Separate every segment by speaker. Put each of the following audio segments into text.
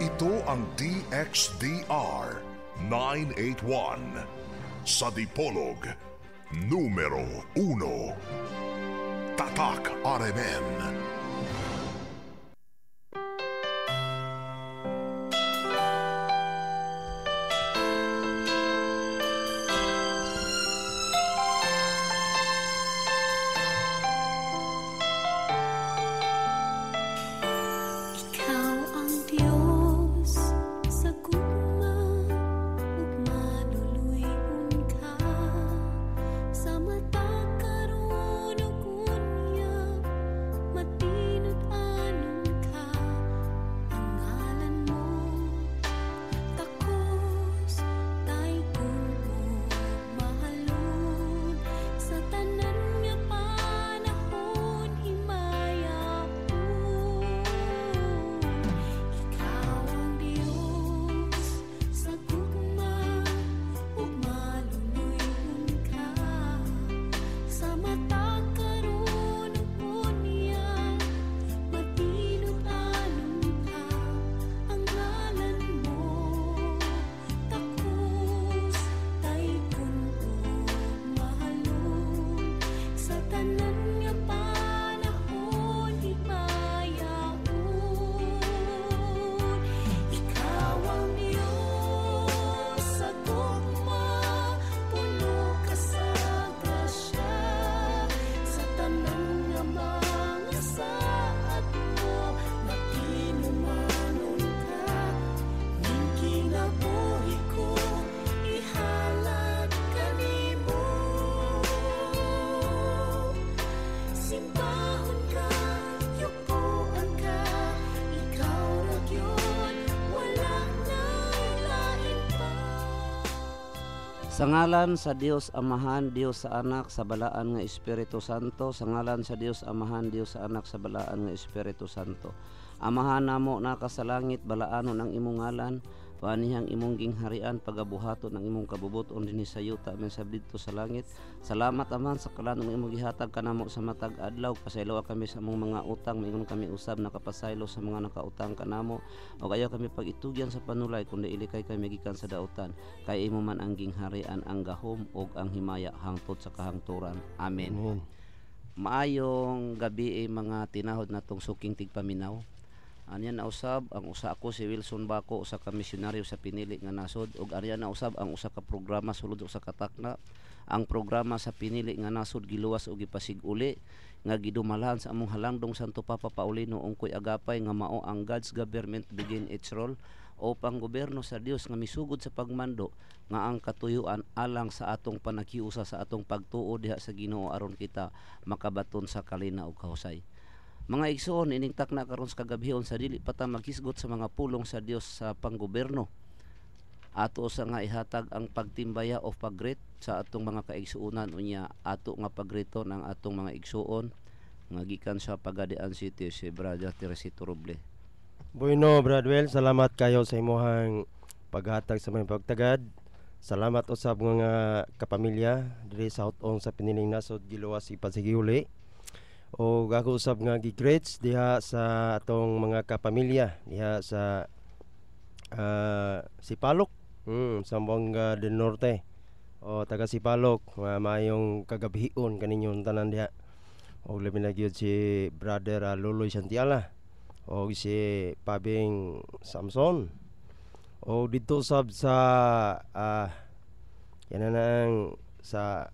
Speaker 1: Ito ang DXDR 981 sa Dipolog numero 1. Tatak RMN.
Speaker 2: Sa ngalan sa Dios Amahan, Dios sa Anak, sa Balaan nga Espiritu Santo. Sa ngalan sa Dios Amahan, Dios sa Anak, sa Balaan nga Espiritu Santo. Amahan namo na kasalangit, balaan ng imong ngalan panihang imong gingharian pagabuhato ang imong kabubuton dinhi sa yuta men sabdidto sa langit salamat aman sa kalanong imong gihatag kanamo sa matag adlaw pasaylo kami sa among mga utang mingon kami usab nakapasaylo sa mga nakautang kanamo o kaya kami pagitugyan sa panulay kun dili kay kami gikan sa dautan kay imo man ang gingharian ang gahom og ang himaya hangtod sa kahangturan amen Amen. Maayong gabi eh, mga tinahod na tong suking tigpaminaw. Anya na usab ang usa ako si Wilson Bako usa ka misyonaryo sa pinili nga nasod ug arya na usab ang usa ka programa sulod sa katakna Ang programa sa pinili nga nasod giluwas ug gipasiguli nga gidumalan sa among halangdong Santo Papa Paulino ungkoy agapay nga mao ang God's government begin its role o panggobyerno sa Dios nga misugod sa pagmando nga ang katuyuan alang sa atong panakiusa sa atong pagtuo diha sa Ginoo aron kita makabaton sa kalina ug kahusay. Mga igsoon iningtak na karon sa kagabhion sa dili pata ta maghisgot sa mga pulong sa Dios sa panggoberno. Ato sa nga ihatag ang pagtimbaya o pagret sa atong mga kaigsuonan unya ato nga pagreton ang atong mga igsoon nga gikan sa Pagadian City si Brother Teresito Roble.
Speaker 3: Bueno, Bradwell, salamat kayo sa imuhang paghatag sa may pagtagad. Salamat usab nga kapamilya diri sa Hotong sa pinining nasod Giluwas si Pasigiuli o ako usab nga gigrades diha sa atong mga kapamilya diha sa uh, ah, Palok mm, sa Buanga del Norte o taga Sipalok uh, mayong kagabhion kaninyon tanan diha o labi na si brother uh, Loloy Santiala o si Pabing Samson o dito sab sa uh, yan na ang sa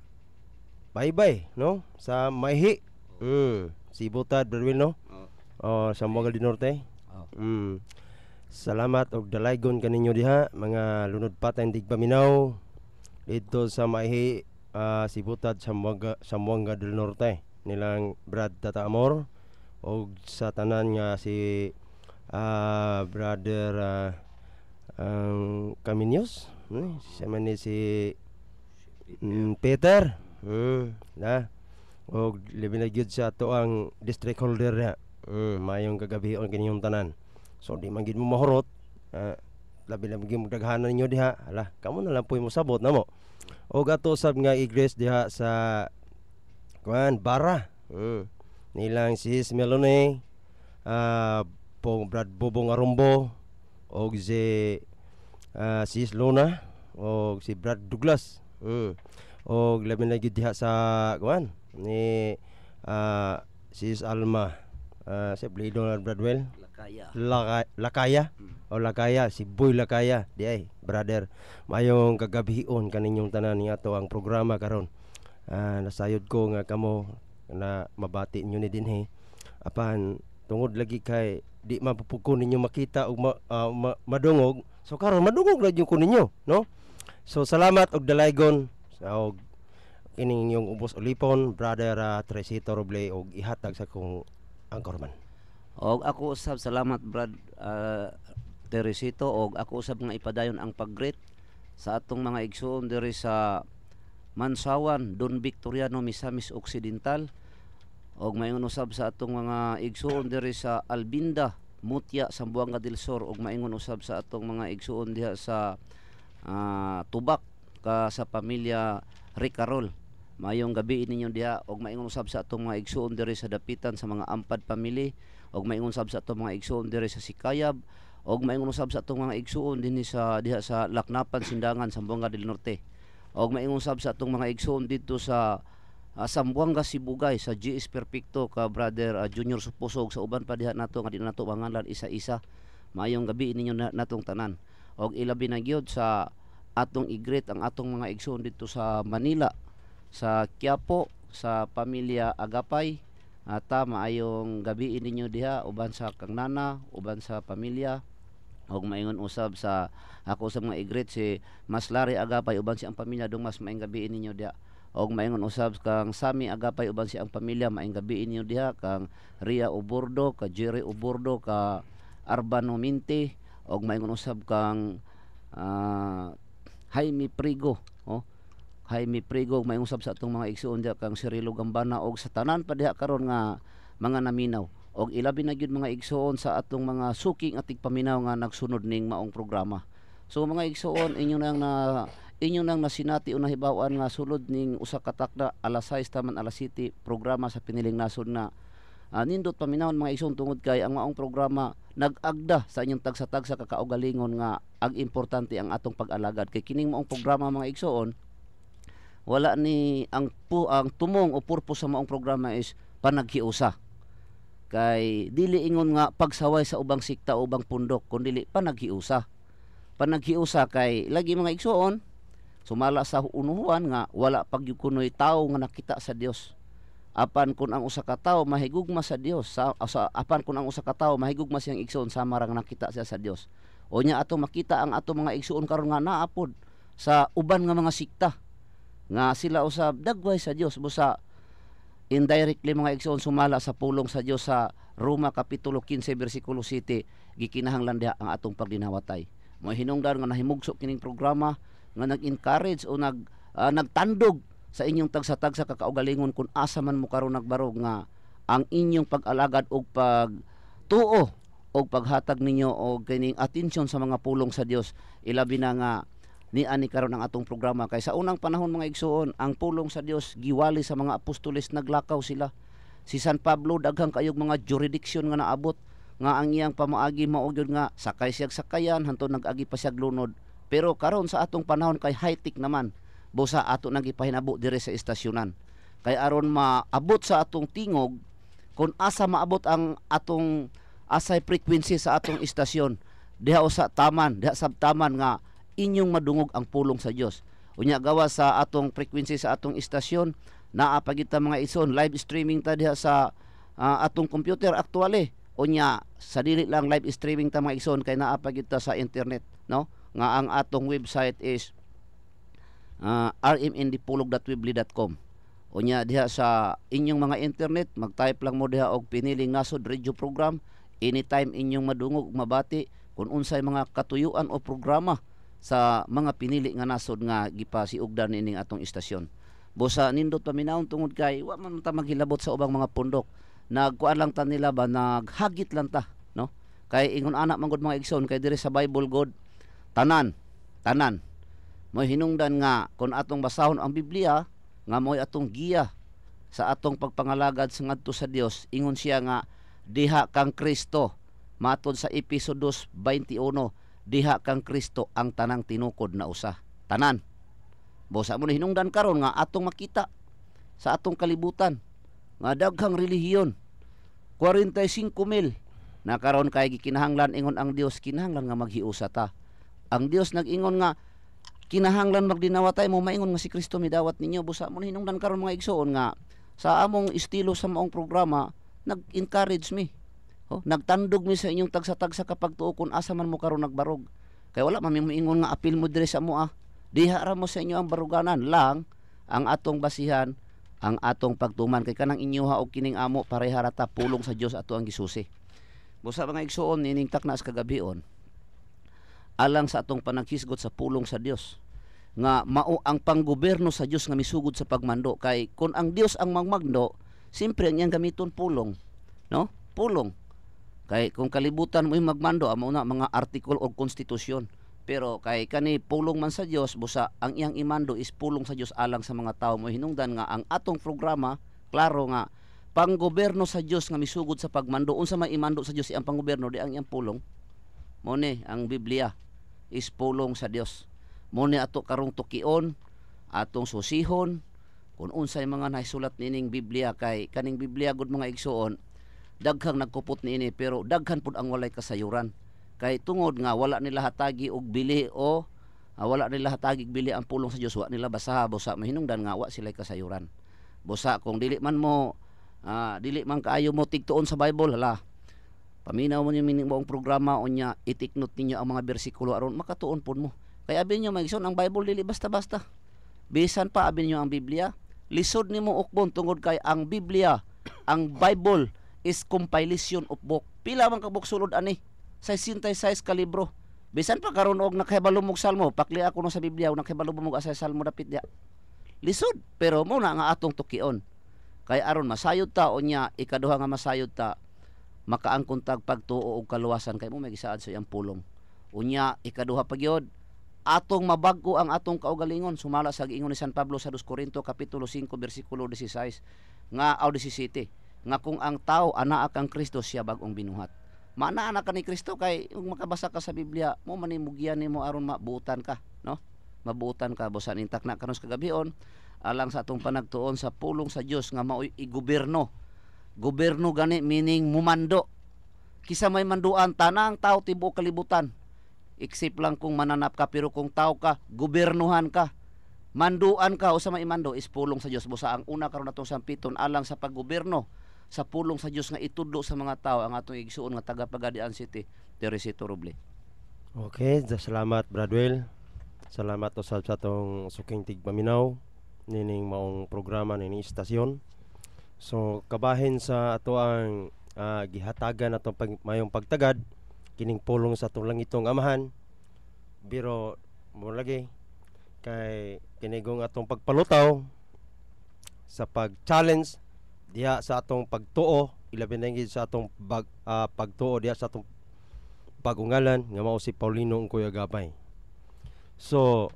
Speaker 3: baybay no sa mahi Mm. Sibutad, Berwin, no? Oh. oh sa Mogal di Norte. Oh. Mm. Salamat og dalaygon kaninyo diha mga lunod patay digpaminaw dito sa Maihi uh, ah, Sibutad sa Muanga, sa Muanga del Norte nilang Brad Tata Amor og sa tanan nga si uh, brother uh, ang um, Caminios, hmm? sama ni si mm, Peter. Hmm. na o libi na gyud sa ato ang district holder na mm, mayong kagabi ang kanyang tanan so di man gid mo mahurot uh, labi na gyud daghanan ninyo diha ala kamo na lang po mo sabot namo o gato sab nga igres diha sa kwan bara mm. nilang sis Melone uh, ah, pong Brad Bobong Arumbo o si uh, ah, sis Luna o si Brad Douglas mm. o labi na gyud diha sa kwan ni uh, ah, Sis Alma uh, si ah, Blido na Bradwell Lakaya Laka, Lakaya hmm. o Lakaya si Boy Lakaya di ay brother mayong kagabion kaninyong tanan ni ato ang programa karon uh, nasayod ko nga kamo na mabati niyo ni he apan tungod lagi kay di mapupuko ninyo makita og ma, uh, ma, madungog so karon madungog na jud ko no so salamat og dalaygon og ining yung ubos ulipon
Speaker 2: brother uh, Tresito Roble og ihatag sa kong anchorman. Og ako usab salamat brad uh, Teresito og ako usab nga ipadayon ang paggreet sa atong mga igsoon diri sa Mansawan, Don Victoriano, Misamis Occidental og maingon usab sa atong mga igsoon diri sa Albinda, Mutya Sambuanga del Sur og maingon usab sa atong mga igsoon diha sa uh, Tubak ka sa pamilya Ricarol Mayong gabi ninyo diha og maingon usab sa atong mga igsuon diri sa dapitan sa mga ampad pamili og maingon usab sa atong mga igsuon diri sa Sikayab og maingon usab sa atong mga igsuon dinhi sa diha sa Laknapan Sindangan sa Sambuanga del Norte og maingon usab sa atong mga igsuon dito sa uh, Sambuanga Sibugay sa GS Perfecto ka brother uh, Junior Suposog sa uban pa diha nato nga di nato mangalan isa-isa. Maayong gabi ninyo na, natong tanan og ilabi na gyud sa atong igret ang atong mga igsoon dito sa Manila sa Quiapo sa pamilya Agapay at maayong gabi ninyo diha uban sa kang nana uban sa pamilya og maingon usab sa ako sa mga igret si mas lari agapay uban si ang pamilya dong mas maayong gabi ninyo diha og maingon usab kang sami agapay uban si ang pamilya maayong gabi ninyo diha kang Ria Uburdo ka Jerry Uburdo ka Arbano Minte og maingon usab kang uh, Jaime Prigo oh mi Prigog may usab sa atong mga igsoon diha kang Cirilo Gambana og sa tanan pa diha karon nga mga naminaw og ilabi na gyud mga igsoon sa atong mga suking atig paminaw nga nagsunod ning maong programa. So mga igsoon inyo nang na inyo nang nasinati o nahibawan nga sulod ning usa ka takda alas 6 taman alas 7 programa sa piniling nasod na uh, nindot paminaw mga igsoon tungod kay ang maong programa nagagda sa inyong tagsa-tagsa kakaugalingon nga ang importante ang atong pag-alagad kay kining maong programa mga igsoon wala ni ang po ang tumong o purpose sa maong programa is panaghiusa kay dili ingon nga pagsaway sa ubang sikta o ubang pundok kun dili panaghiusa panaghiusa kay lagi mga igsuon sumala sa unuhan nga wala pagyukunoy tao nga nakita sa Dios apan kun ang usa ka tawo mahigugma sa Dios sa, sa apan kun ang usa ka tawo mahigugma siyang igsuon sama ra nakita siya sa Dios o nya ato makita ang ato mga igsuon karon nga naapod sa uban nga mga sikta nga sila usab dagway sa Dios busa indirectly mga igsoon sumala sa pulong sa Dios sa Roma kapitulo 15 bersikulo 7 gikinahanglan diha ang atong pagdinawatay mo hinungdan nga nahimugso kining programa nga nag-encourage o nag uh, nagtandog sa inyong tagsatag sa kakaugalingon kung asa man mo karon nagbarog nga ang inyong pag-alagad og pagtuo og paghatag ninyo og kining atensyon sa mga pulong sa Dios ilabi na nga ni ani karon ang atong programa kay sa unang panahon mga igsuon ang pulong sa Dios giwali sa mga apostoles naglakaw sila si San Pablo daghang kayog mga jurisdiction nga naabot nga ang iyang pamaagi mao gyud nga sakay siyag sakayan hantong nagagi pa siyag lunod pero karon sa atong panahon kay high tech naman busa ato nang ipahinabo dire sa istasyonan kay aron maabot sa atong tingog kung asa maabot ang atong asay frequency sa atong istasyon diha sa taman diha sa taman nga inyong madungog ang pulong sa Dios. Unya gawa sa atong frequency sa atong istasyon naa pagita mga ison live streaming ta diha sa uh, atong computer actually. Unya sa dili lang live streaming ta mga ison kay naa pagita sa internet no nga ang atong website is uh, ah, rmndpulog.weebly.com Unya diha sa inyong mga internet, mag-type lang mo diha og piniling nasod radio program. Anytime inyong madungog, mabati kung unsay mga katuyuan o programa sa mga pinili nga nasod nga gipa si Ugdan ining atong istasyon. Busa nindot paminaon tungod kay wa man ta maghilabot sa ubang mga pundok. Nagkuan lang ta nila ba naghagit lang ta, no? Kay ingon anak mangod mga igsoon kay dire sa Bible god tanan, tanan. Moy hinungdan nga kon atong basahon ang Biblia nga moy atong giya sa atong pagpangalagad sa ngadto sa Dios ingon siya nga diha kang Kristo matod sa episode 21 diha kang Kristo ang tanang tinukod na usa tanan busa mo ni hinungdan karon nga atong makita sa atong kalibutan nga daghang relihiyon 45 mil na karon kay gikinahanglan ingon ang Dios kinahanglan nga maghiusa ta ang Dios nagingon nga kinahanglan magdinawatay mo maingon nga si Kristo midawat ninyo busa mo ni hinungdan karon mga igsoon nga sa among estilo sa maong programa nag-encourage me Oh, nagtandog mi sa inyong tagsa-tagsa kapag tuo kun asa man mo karon nagbarog. Kay wala man mingon nga apil mo diri sa mo ah. Diha ra mo sa inyo ang baruganan lang ang atong basihan ang atong pagtuman kay kanang inyuha og kining amo pareha ra pulong sa Dios ato ang gisusi. Busa mga igsuon nining taknas kagabion. Alang sa atong panaghisgot sa pulong sa Dios nga mao ang panggobyerno sa Dios nga misugod sa pagmando kay kun ang Dios ang magmagno, simpre ang iyang gamiton pulong, no? Pulong Kay kung kalibutan mo yung magmando amo na mga artikulo o konstitusyon. Pero kay kani pulong man sa Dios busa ang iyang imando is pulong sa Dios alang sa mga tao mo hinungdan nga ang atong programa klaro nga panggobyerno sa Dios nga misugod sa pagmando unsa may imando sa Dios iyang panggobyerno di ang iyang pulong. Mo ni ang Biblia is pulong sa Dios. Mo ni ato karong tukion atong susihon kung unsay mga naisulat nining Biblia kay kaning Biblia gud mga igsuon daghang nagkupot ini pero daghan pud ang walay kasayuran kay tungod nga wala nila hatagi og bili o uh, wala nila hatagi bili ang pulong sa Dios wa nila basaha busa mahinungdan nga wa sila kasayuran busa kung dili man mo uh, dili man kaayo mo tigtuon sa Bible hala paminaw mo yung mong programa unya itiknot ninyo ang mga bersikulo aron makatuon pud mo kay abi nyo magison ang Bible dili basta-basta bisan pa abi nyo ang Biblia lisod nimo ukbon tungod kay ang Biblia ang Bible is compilation of book. Pila man ka book sulod ani? 66 ka libro. Bisan pa karon og nakahibalo mog salmo, pakli ako no sa Biblia og nakahibalo mog asa salmo dapit dia. Lisod pero mo na nga atong tukion. Kay aron masayod ta o niya ikaduha nga masayod ta makaangkon tag pagtuo og kaluwasan kay mo may gisaad sa iyang pulong. Unya ikaduha pagyod atong mabag ang atong kaugalingon sumala sa giingon ni San Pablo sa 2 Korinto kapitulo 5 bersikulo 16 nga aw 17 nga kung ang tao anaa kang Kristo siya bagong binuhat. Maanaa ka ni Kristo kay kung makabasa ka sa Biblia mo manimugyan nimo aron mabutan ka, no? Mabutan ka busan intak na karon sa kagabion alang sa atong panagtuon sa pulong sa Dios nga mao iguberno. Gobyerno gani meaning mumando. Kisa may manduan tanang tao tibuok kalibutan. Except lang kung mananap ka pero kung tao ka, gobernuhan ka manduan ka o sa maimando is pulong sa Dios busa ang una karon natong sampiton alang sa paggoberno sa pulong sa Dios nga itudlo sa mga tao ang atong igsuon nga tagapagadian city Teresito Roble.
Speaker 3: Okay, salamat Bradwell. Salamat usab sa atong suking tigpaminaw nining maong programa nining istasyon. So kabahin sa ato ang uh, gihatagan atong pag, mayong pagtagad kining pulong sa atong langitong amahan. Biro mo lagi kay kinigong atong pagpalutaw sa pag-challenge diha sa atong pagtuo ilabi na sa atong bag, uh, pagtuo diha sa atong pagungalan nga mao si Paulino ang Kuya Gabay so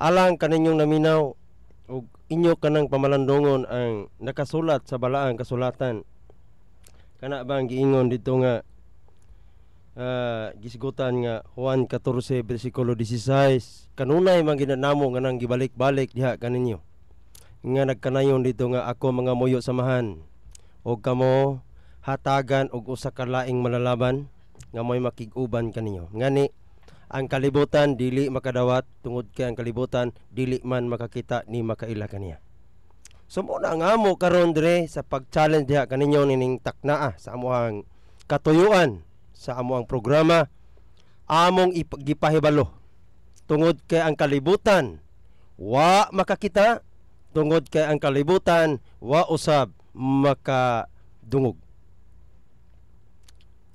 Speaker 3: alang kaninyong naminaw og inyo kanang pamalandongon ang nakasulat sa balaang kasulatan kana bang ang giingon dito nga uh, ah, gisigutan nga Juan 14 bersikulo 16 kanunay man ginanamo nga nang gibalik-balik diha kaninyo nga nagkanayon dito nga ako mga muyo samahan o kamo hatagan og usa ka laing malalaban nga may makiguban kaninyo ngani ang kalibutan dili makadawat tungod kay ang kalibutan dili man makakita ni makaila kaniya so mo na nga mo karon dire sa pag-challenge diha kaninyo nining taknaa sa amuhang katuyuan sa amuhang programa among ipagipahibalo tungod kay ang kalibutan wa makakita tungod kay ang kalibutan wa usab makadungog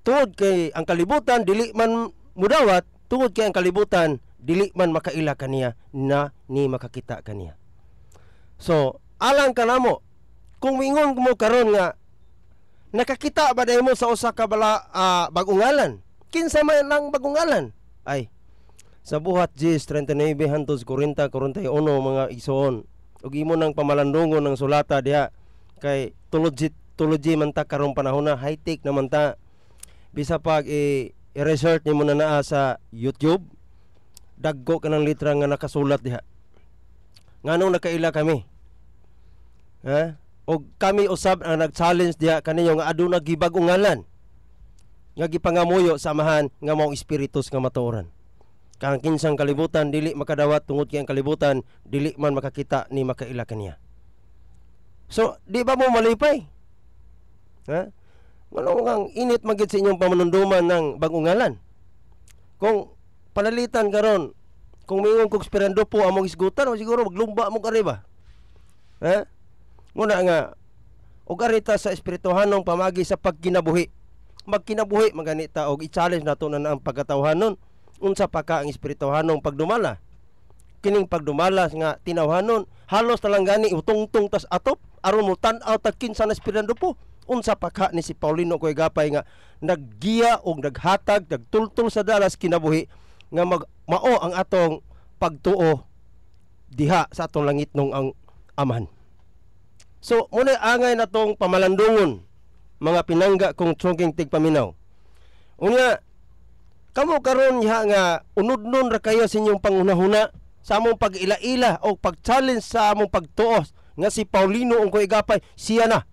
Speaker 3: tungod kay ang kalibutan dili man mudawat tungod kay ang kalibutan dili man makaila kaniya na ni makakita kaniya so alang kanamo kung mingon mo karon nga nakakita ba dahil mo sa usa ka bala uh, bagungalan kinsa man lang bagungalan ay sa buhat Gs 39 hantos 40 41 mga isoon ug imo nang pamalandungon ng sulata diha kay tulodji tulodji man ta karong panahon na high tech naman ta bisa pag i i-research nimo na naa sa YouTube daggo ka ng litra nga nakasulat diha nganong nakaila kami ha o kami usab ang ah, nag-challenge diha kaninyo nga aduna gibag-ong ngalan nga gipangamuyo samahan nga mao espiritus nga matuoran kang kinsang kalibutan dili makadawat tungod kay ang kalibutan dili man makakita ni makaila kaniya so di ba mo malipay ha ngano ang init magid sa inyong pamanunduman ng bagungalan kung palalitan karon kung mingon kog sperando po among isgutan o siguro maglumba mo kare ba ha nguna nga og arita sa espirituhanong pamagi sa pagkinabuhi magkinabuhi maganita og i-challenge nato na ang pagkatawhanon unsa pa ka ang espirituhanong pagdumala kining pagdumala nga tinawhanon halos talang gani utungtong tas atop aron mo tan-aw ta kinsa na espirituhan po unsa pa ka ni si Paulino koy gapay nga naggiya og naghatag nagtultol sa dalas kinabuhi nga mag, mao ang atong pagtuo diha sa atong langit nung ang aman so muna angay natong pamalandungon mga pinangga kong tsungking tigpaminaw unya Kamo karon niya nga unudnon ra kayo sa inyong pangunahuna sa among pag ila o pag-challenge sa among pagtuos nga si Paulino ang igapay siya na.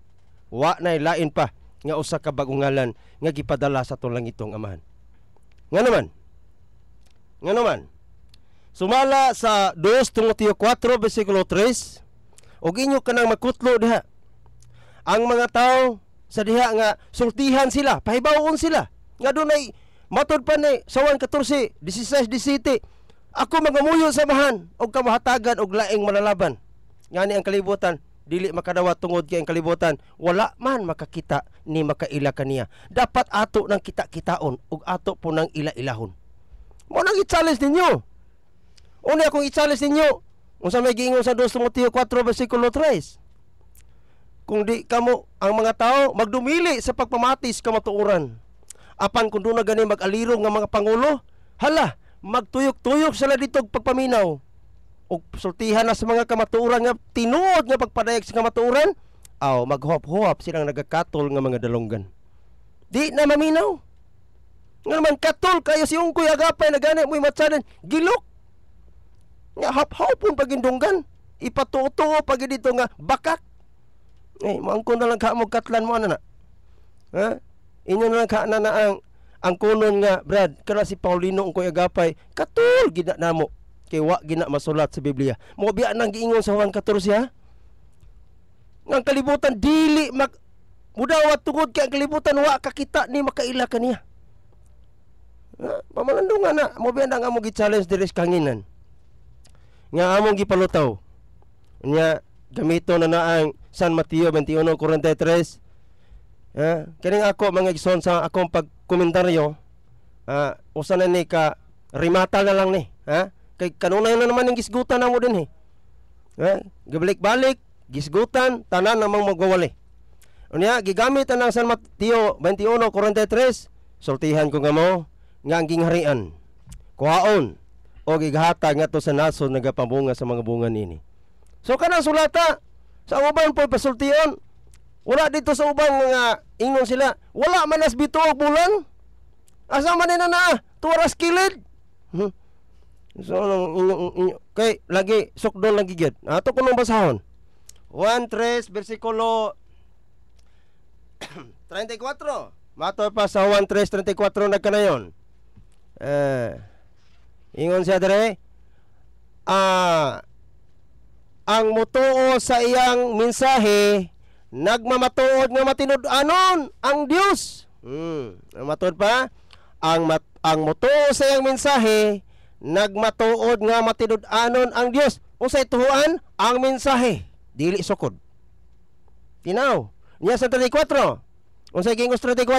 Speaker 3: Wa na lain pa nga usa ka bagungalan nga gipadala sa tulang itong amahan. Nga naman. Nga naman. Sumala sa 2 Timoteo 4 bersikulo 3 og inyo kanang makutlo diha. Ang mga tao sa diha nga sultihan sila, pahibawon sila nga dunay Matod pa ni Sawan 14, 16, 17. Ako magamuyo sa bahan og kamahatagan og laing malalaban. Ngani ang kalibutan dili makadawat tungod kay ang kalibutan wala man makakita ni makaila kaniya dapat ato nang kita-kitaon ug ato po nang ila-ilahon mo nang i-challenge ninyo una akong i-challenge ninyo sa may giingon sa 2 Timoteo 4 versikulo 3 kung di kamo ang mga tao magdumili sa pagpamatis kamatuoran apan kun na gani mag-aliro nga mga pangulo hala magtuyok-tuyok sila dito pagpaminaw ug sultihan na sa mga kamaturan nga tinuod nga pagpadayag sa kamaturan, aw maghop-hop silang nagakatol ng mga dalonggan di na maminaw nga naman katol kayo si Ungkoy agapay na gani mo'y matsanan gilok nga hap-hapon pagindunggan ipatuo-tuo pag dito nga bakak eh, maangkon na lang ka mo katlan mo ano na. Eh, Inyo na kana na ang ang kunon nga Brad kana si Paulino ang kuya gapay katul gina namo kay wa gina masulat sa Biblia. Mo biya nang giingon sa Juan 14 ha. Ngang kalibutan dili mak mudawat tugod kay ang kalibutan wa kakita ni makaila kaniya. Pamalando nga na, mo biya nang amo gi-challenge diri sa kanginan. Nga among gipalutaw. Nya gamito na na ang San Mateo 21:43 eh, kining ako mga igsoon sa akong pagkomentaryo, uh, usa na ni ka rimata na lang ni, ha? Eh. Kay kanunay na naman ang gisgutan namo din eh. Ha? Eh, gibalik-balik, gisgutan tanan namang magwawali. Unya gigamit ang San Mateo 21:43, sultihan ko nga mo nga ang gingharian. Kuhaon o gigahatag nga to sa nasod nagapabunga sa mga bunga nini. So kanang sulata sa uban po pasultion wala dito sa ubang nga ingon sila, wala man as bituog bulan. Asa man na na tuwaras kilid. Hmm. So ano, kay lagi sukdol lagi gyud. Ato kuno basahon. 1:3 bersikulo 34. Mato pa sa 1:3:34 nagkanayon. Eh ingon siya dere. Ah ang mutuo sa iyang mensahe nagmamatuod nga matinud anon ang Dios. Mm, matuod pa ang mat, ang motuo sa iyang mensahe nagmatuod nga matinud anon ang Dios. Unsay tuhuan ang mensahe? Dili sukod. Tinaw. Niya sa 34. Unsay gingos 34?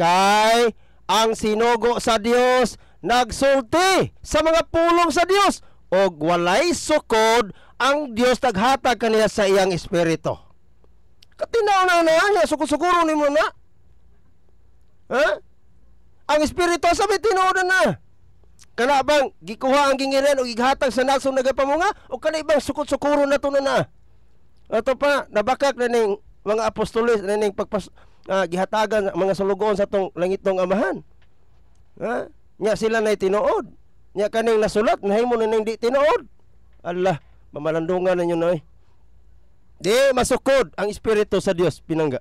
Speaker 3: Kay ang sinugo sa Dios nagsulti sa mga pulong sa Dios og walay sukod ang Dios naghatag kaniya sa iyang espiritu. Katinaw na na yan, sukusukuro ni mo na. Ha? Ang espiritu sa tinuod na. Kana bang gikuha ang gingiran o gighatag sa nasong nagapamunga o kana ibang sukot na tuno na. Ato pa nabakak na ning mga apostoles na ning pagpas uh, gihatagan mga sulugoon sa tong langitong amahan. Ha? Nya sila na tinuod. Nya kaning nasulat nahimo na ning di tinuod. Allah, mamalandungan ninyo na Eh. Di masukod ang espiritu sa Dios pinangga.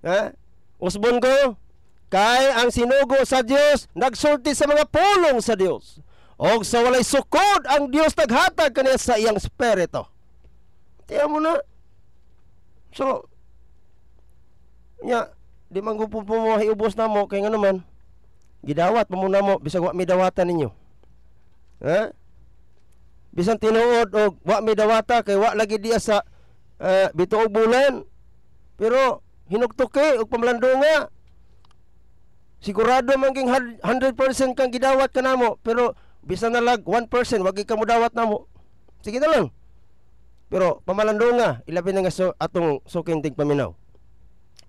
Speaker 3: Ha? Usbon ko kay ang sinugo sa Dios nagsulti sa mga pulong sa Dios. Og sa walay sukod ang Dios naghatag kaniya sa iyang espiritu. Tiya mo na. So nya di man gupon po mo iubos na mo kay ngano Gidawat mo muna mo bisag wa mi dawatan ninyo. Ha? Bisan tinuod og wa mi dawata kay wa lagi diya sa uh, eh, bituog bulan pero hinugtuki og pamlandunga sigurado man king 100% kang gidawat kanamo pero bisan na lag 1% wag ka mo dawat namo sige na lang pero pamalandunga ilabi na nga so, atong sukindig paminaw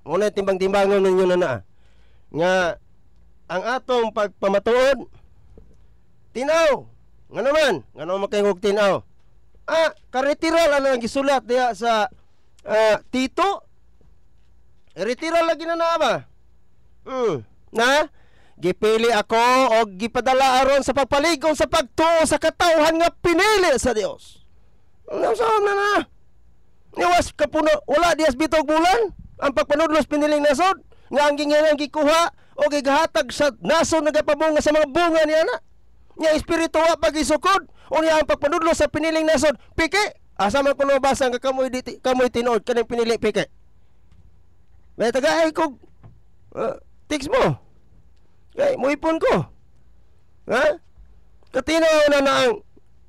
Speaker 3: muna timbang-timbangon ninyo na naa nga ang atong pagpamatuod tinaw nga naman nga naman kay tinaw ah, karetiral ano ang gisulat diya sa uh, Tito. Retiral lagi na na ba? Mm. Na gipili ako o gipadala aron sa pagpaligong sa pagtuo sa katawhan nga pinili sa Dios. Nausahon ano na na. Niwas puno, wala dias bitog bulan ang pagpanudlos piniling nasod nga ang ginganang gikuha o gigahatag sa nasod nga sa mga bunga niya na nga espirituwa pag isukod unya ang pagpanudlo sa piniling nasod piki asa man kuno basa nga kamoy diti kamoy tinuod kaning pinili piki may tagaay kog uh, eh, text mo kay muipon ko ha katino na na ang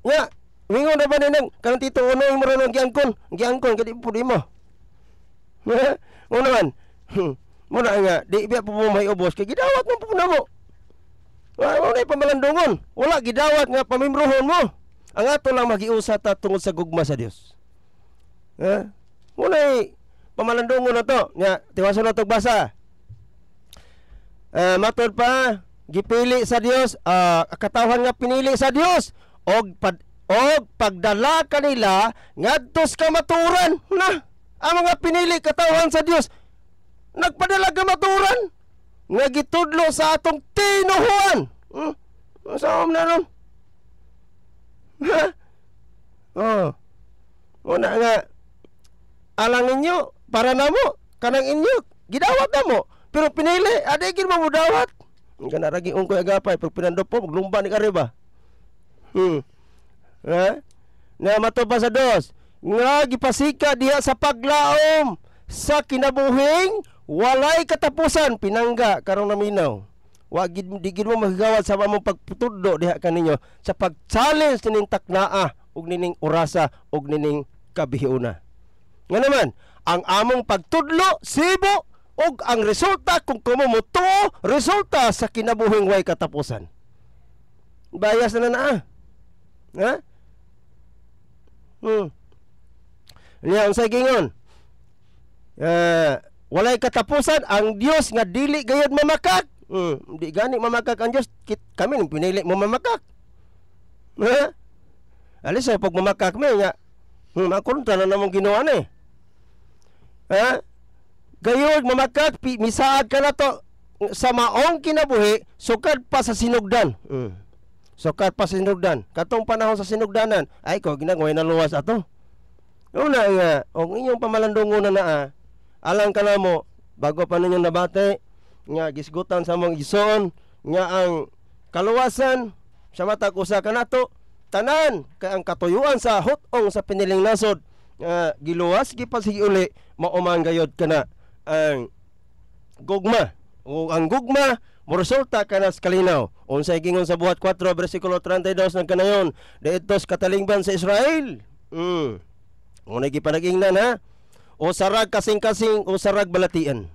Speaker 3: nga wingon na ba ninang kanang tito uno yung marunong giangkon giangkon kadi pudi mo ha unaman muna nga di biya po mo may ubos kay gidawat mo po na mo ano na pamalandungon? Wala gidawat nga pamimrohon mo. Ang ato lang magiusa ta tungod sa gugma sa Dios. Ha? Muna pamalandungon na to. Nga, tiwason na basa. Eh, matod pa, gipili sa Dios, uh, katawan nga pinili sa Dios og pad og pagdala kanila ngadtos ka maturan na ang mga pinili katawan sa Dios nagpadala ka nga gitudlo sa atong tinuhuan Oh, Masa om dah om? Ha? Oh. Oh nak nak. Alang inyo para namo kanang inyo gidawat namo. Pero pinili ada ikin mo dawat. Kana ragi ungkoy agapay pero pinandopo maglumba ni kareba. Hmm. Ha? Na matoba sa dos. Nga gipasika diha sa paglaom sa kinabuhing walay katapusan pinangga karong naminaw. wa gid digid mo magigawad sa among pagputudo diha kaninyo sa pag-challenge nining taknaa ug nining orasa ug nining kabihuna. Nga naman, ang among pagtudlo, sibo, ug ang resulta kung kumo mutuo resulta sa kinabuhing way katapusan. Bayas na na. Ah. Ha? Hmm. Niya unsay gingon? Uh, walay katapusan ang Dios nga dili gayud mamakak Mm, di gani mamakak ang Diyos. Kit, kami nang pinili mo mamakak. Ha? Alis ay pag mamakak mo nga. Hmm, ako rin tanan namang ginawa na Ha? Gayod mamakak, pi, misaad ka na to sa maong kinabuhi, sukad pa sa sinugdan. Mm. Sukad pa sa sinugdan. Katong panahon sa sinugdanan, ay ko ginagawin na luwas ato. Una nga, og inyong pamalandungunan na ah, alang ka na mo, bago pa ninyo nabate, nga gisgutan sa mong igsoon nga ang kaluwasan sa matag usa kanato tanan kay ang katuyuan sa hotong sa piniling nasod uh, giluwas uli maumang gayod kana ang gugma o ang gugma mo resulta kana sa kalinaw. Unsay gingon sa buhat 4 bersikulo 32 ng kanayon. Daitos katalingban sa Israel. Mm. Unay gipanagingnan ha. O sarag kasing-kasing o sarag balatian.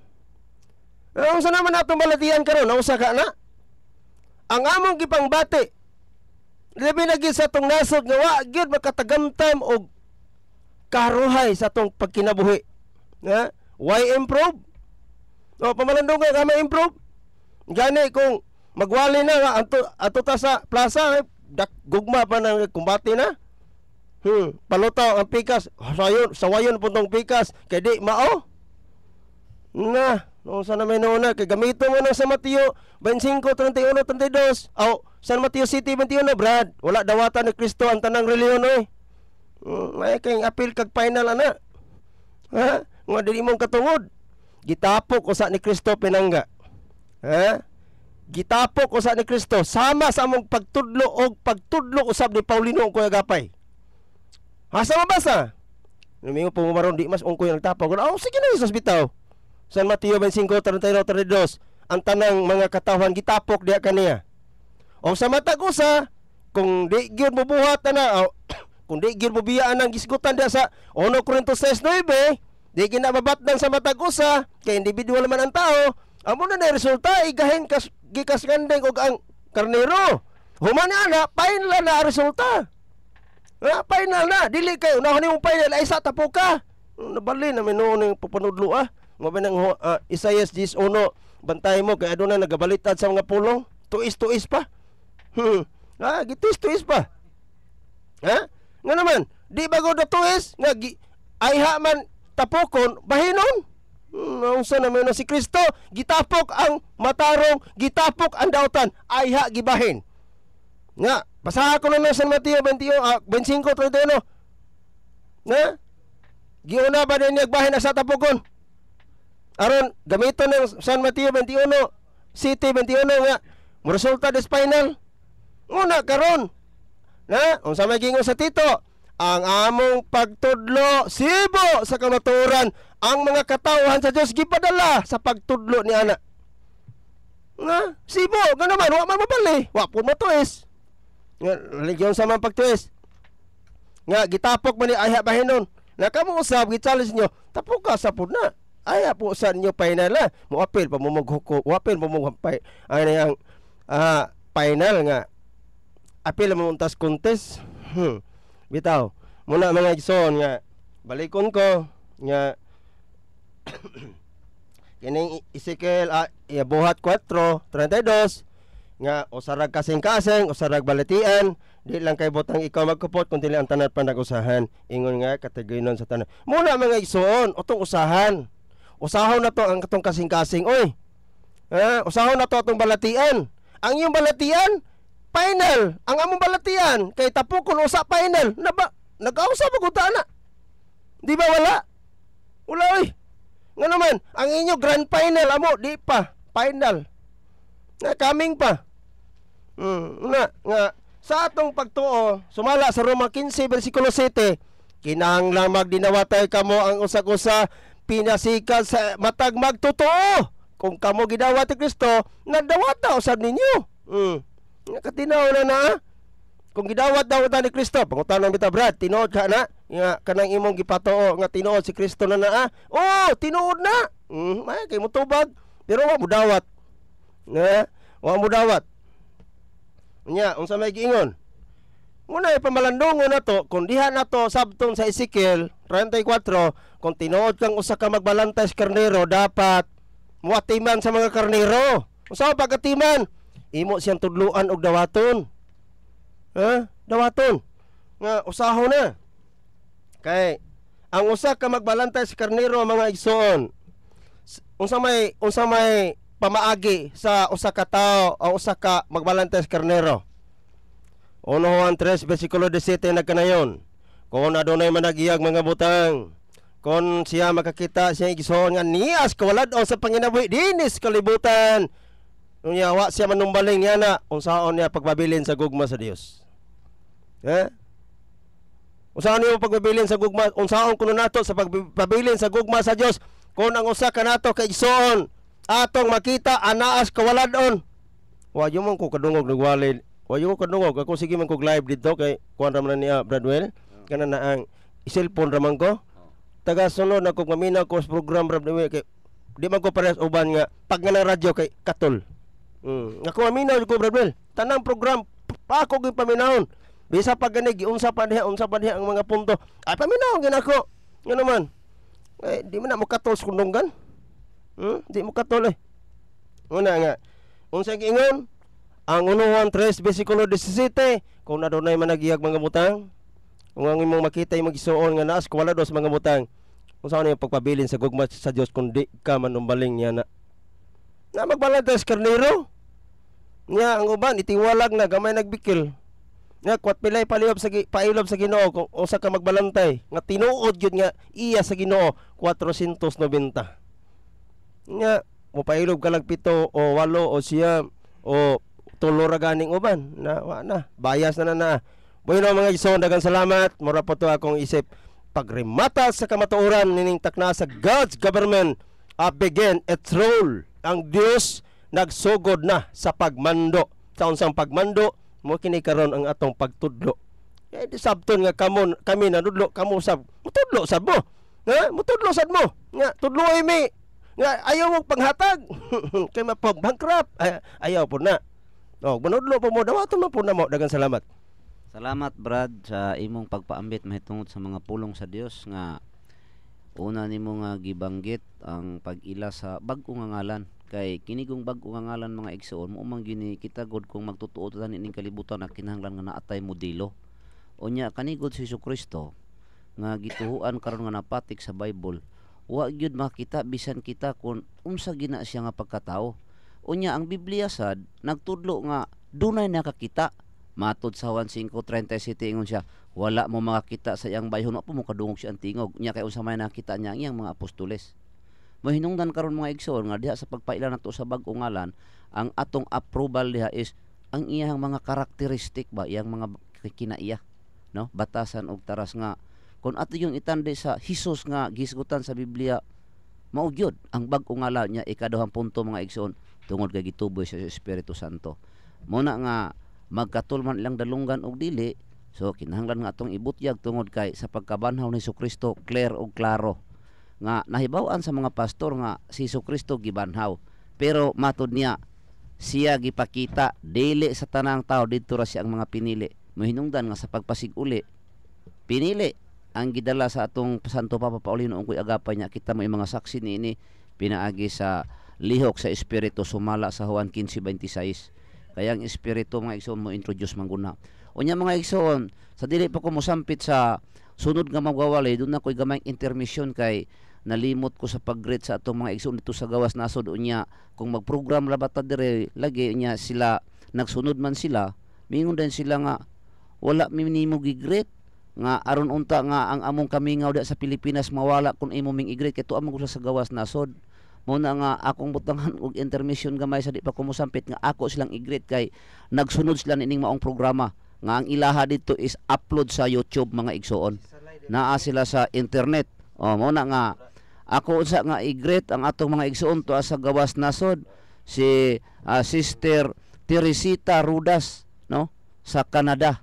Speaker 3: Eh, nausa naman natong balatian karon, nausa ka na. Ang among gipangbati labi na gid sa tong nasod nga wa gyud makatagamtam og karuhay sa tong pagkinabuhi. Nga why improve? O pamalandong nga kami improve. Gani kung magwali na nga ato, ato ta sa plaza eh, dak gugma pa nang kumbati na. Hmm, palutaw ang pikas. Sayon, sawayon po tong pikas. Kaya di mao. Na, No, oh, sana may noon na, kay gamito mo na sa Mateo 25, 31, 32. Aw, oh, San Mateo City 21, ah, Brad. Wala dawatan ni Kristo ang tanang reliyon oy. Mm, may kang apil kag final ana. Ha? Nga dili mong katungod. Gitapok usa ni Kristo pinangga. Ha? Gitapok usa ni Kristo sama sa among pagtudlo og pagtudlo usab ni Paulino ang kuya gapay. Asa mabasa? Numingo pumaron di mas ungkoy tapaw. Oh, sige na Jesus bitaw. San Mateo 25:31-32 ang tanang mga katawhan gitapok diha kaniya. O sa matag usa kung di gyud mo buhat na o, kung di gyud mo biyaan ang gisgutan diha sa 1 Corinto 6:9 di ginababatdan sa matag usa kay individual man ang tao amo na ni resulta igahin kas gikasgandeng og ang karnero human ana final na resulta na final na dili kay unahon imong final ay sa tapoka nabali na minuon ning papanudlo ah Laban ng uh, ah, Isaias 10 bantay mo kay aduna nagabalitad sa mga pulong. Tuis-tuis pa. Hmm. Ah, gitis-tuis pa. Ha? Nga naman, di ba ko tuis nga gi, ay ha man tapokon bahinon. Hmm, unsa na na si Kristo gitapok ang matarong, gitapok ang dautan, ay ha gibahin. Nga, basaha ko na sa Mateo 21, uh, 25, 31. Nga, giuna ba din nagbahin na sa tapokon? aron gamiton ng San Mateo 21 City 21 nga resulta des final una karon na unsa may gingon sa Tito ang among pagtudlo sibo sa kamaturan ang mga katawhan sa Dios gipadala sa pagtudlo ni ana nga sibo nga naman wa man mabali wa pud mo nga religion sa man pagtuis nga gitapok man ni ayha bahinon na kamo usab gi challenge nyo tapok ka sa pud na ay po sa inyo final la ah. muapil pa mo maghuko wapil pa mo pay ay ano ang uh, ah, final nga apil mo muntas kontes hmm. bitaw muna mga igsoon nga balikon ko nga kining Ezekiel ya buhat 4 32 nga usarag kasing-kasing usarag balatian di lang kay botang ikaw magkupot kundi ang tanan panag-usahan ingon nga kategoy nun sa tanan muna mga igsoon utong usahan usahaw na to ang katong kasing-kasing oy eh, usahaw na to atong balatian ang iyong balatian final ang among balatian kay tapo tapokon usa final na ba nag-ausa ba kuta na di ba wala wala oy nga naman ang inyo grand final amo di pa final na coming pa Hmm, na nga sa atong pagtuo sumala sa Roma 15 versikulo 7 kinahanglang magdinawatay kamo ang usak-usa pinasikan sa matag magtotoo kung kamo gidawat ni Kristo nadawata sa ninyo mm. nakatinaw na na kung gidawat daw ta ni Kristo pangutan bita brad tinuod ka na nga kanang imong gipatoo nga tinuod si Kristo na naa ah. oh tinuod na mm, may kay mo tubag pero wa mo dawat nga wa mo dawat nya unsa may giingon muna ay pamalandongo na to kung diha na to sabton sa Ezekiel 34 kung tinuod kang usa ka magbalantes karnero dapat muatiman sa mga karnero usa pagkatiman imo siyang tudluan og dawaton ha dawaton nga usaho na kay ang usa ka magbalantes karnero mga igsoon unsa may unsa may pamaagi sa usa ka tawo o usa ka magbalantes karnero 1 Juan 3 bersikulo 17 nagkanayon kon adunay managiyag mga butang, kon siya makakita siya igsoon nga niyas kawalad-on sa Panginabuhi dinis kalibutan. Unya wa siya manumbaling niya na unsaon niya pagbabilin sa gugma sa Dios. Eh? Unsaon niyo pagbabilin sa gugma? Unsaon kuno nato sa pagbabilin sa gugma sa Dios? kon ang usa ka nato kay igsoon atong makita anaas kawaladon. Wa yumong ko kadungog nagwalid. Wa yo kadungog ako sige man ko live didto kay kuan ra man niya Bradwell kana na ang cellphone raman ko taga sunod na kung mamina ko sa program rab kay di man ko parehas uban nga pag nga ng radyo kay katol mm. nga kung mamina ko brad tanang program pa ako gyud paminahon bisa pa gani giunsa pa diha unsa pa diha ang mga punto ay paminahon gyud ako nga naman eh, di mo na mo katol sa kundunggan hmm? di mo katol eh una nga unsa ingon ang 113 versikulo 17 kung nadunay man nagiyag mga butang kung ang imong makita imong gisuon nga naas kwala dos mga butang. Kung saan yung pagpabilin sa gugma sa Dios kung di ka manumbaling niya na. Na magbalantas karnero. Niya ang uban itiwalag na gamay nagbikil. Nga kwat pilay paliwab sa pailob sa Ginoo kung usa ka magbalantay nga tinuod gyud nga iya sa Ginoo 490. Nga mo pailob ka lang pito o walo o siya o tulo ra ganing uban na wa na bayas na na, na. Bueno mga igsoon, dagang salamat. Mura po to akong isip pagrimata sa kamatuoran nining takna sa God's government uh, begin its role. Ang Dios nagsugod na sa pagmando. Sa unsang pagmando, mo kini karon ang atong pagtudlo. Eh, di sabton nga kamon, kami nanudlo, kamo sab. Mutudlo sad mo. Nga, mutudlo sad mo. Nga, tudloy mi. Nga, ayaw mo panghatag. Kay mapag bankrupt. Ay, eh, ayaw po na. Oh, manudlo po mo. Dawato man po na mo. Dagang salamat.
Speaker 2: Salamat Brad sa imong pagpaambit mahitungod sa mga pulong sa Dios nga una nimo nga gibanggit ang pag-ila sa bag-o nga ngalan kay kinigong bag-o nga ngalan mga igsoon mo umang gini kita god kung magtutuo ta ning kalibutan na kinahanglan nga naatay modelo unya kanigod si Hesus Kristo nga gituhuan karon nga napatik sa Bible wa gyud makita bisan kita kun unsa gina siya nga pagkatao unya ang Biblia sad nagtudlo nga dunay nakakita matod sa 1537 ingon siya wala mo makakita sa iyang bayhon po mo kadungog siya ang tingog nya kay unsa may nakita niya ang iyang mga apostoles mo mahinungdan karon mga igsoon nga diha sa pagpaila nato sa bag-ong ngalan ang atong approval diha is ang iyang mga karakteristik ba iyang mga kinaiya no batasan og taras nga kun ato yung itandi sa Hesus nga gisgutan sa Biblia mao gyud ang bag-ong ngalan niya ikaduhang punto mga igsoon tungod kay gituboy sa Espiritu Santo mo na nga magkatulman ilang dalungan og dili so kinahanglan nga atong ibutyag tungod kay sa pagkabanhaw ni Kristo clear og klaro nga nahibaw-an sa mga pastor nga si Kristo gibanhaw pero matod niya siya gipakita dili sa tanang tao dito ra siya ang mga pinili mahinungdan nga sa pagpasiguli pinili ang gidala sa atong Santo Papa Paulino ang kuy agapay niya kita mo mga saksi niini pinaagi sa lihok sa espiritu sumala sa Juan 15:26 kaya ang espiritu mga igsoon mo introduce man guna. Unya mga igsoon, sa dili pa ko mosampit sa sunod nga magwawalay, doon na ko'y gamay intermission kay nalimot ko sa pag-greet sa atong mga igsoon dito sa gawas nasod unya kung magprogram labata dire lagi unya sila nagsunod man sila mingon din sila nga wala mi nimo gigreet nga aron unta nga ang among kamingaw da sa Pilipinas mawala kung imo ming igreet kay tuam man sa gawas nasod muna nga akong butangan og intermission gamay sa di pa kumusampit nga ako silang i-greet kay nagsunod sila nining maong programa nga ang ilaha dito is upload sa YouTube mga igsoon naa sila sa internet o muna nga ako unsa nga i-greet ang atong mga igsoon to ah, sa gawas nasod si uh, sister Teresita Rudas no sa Canada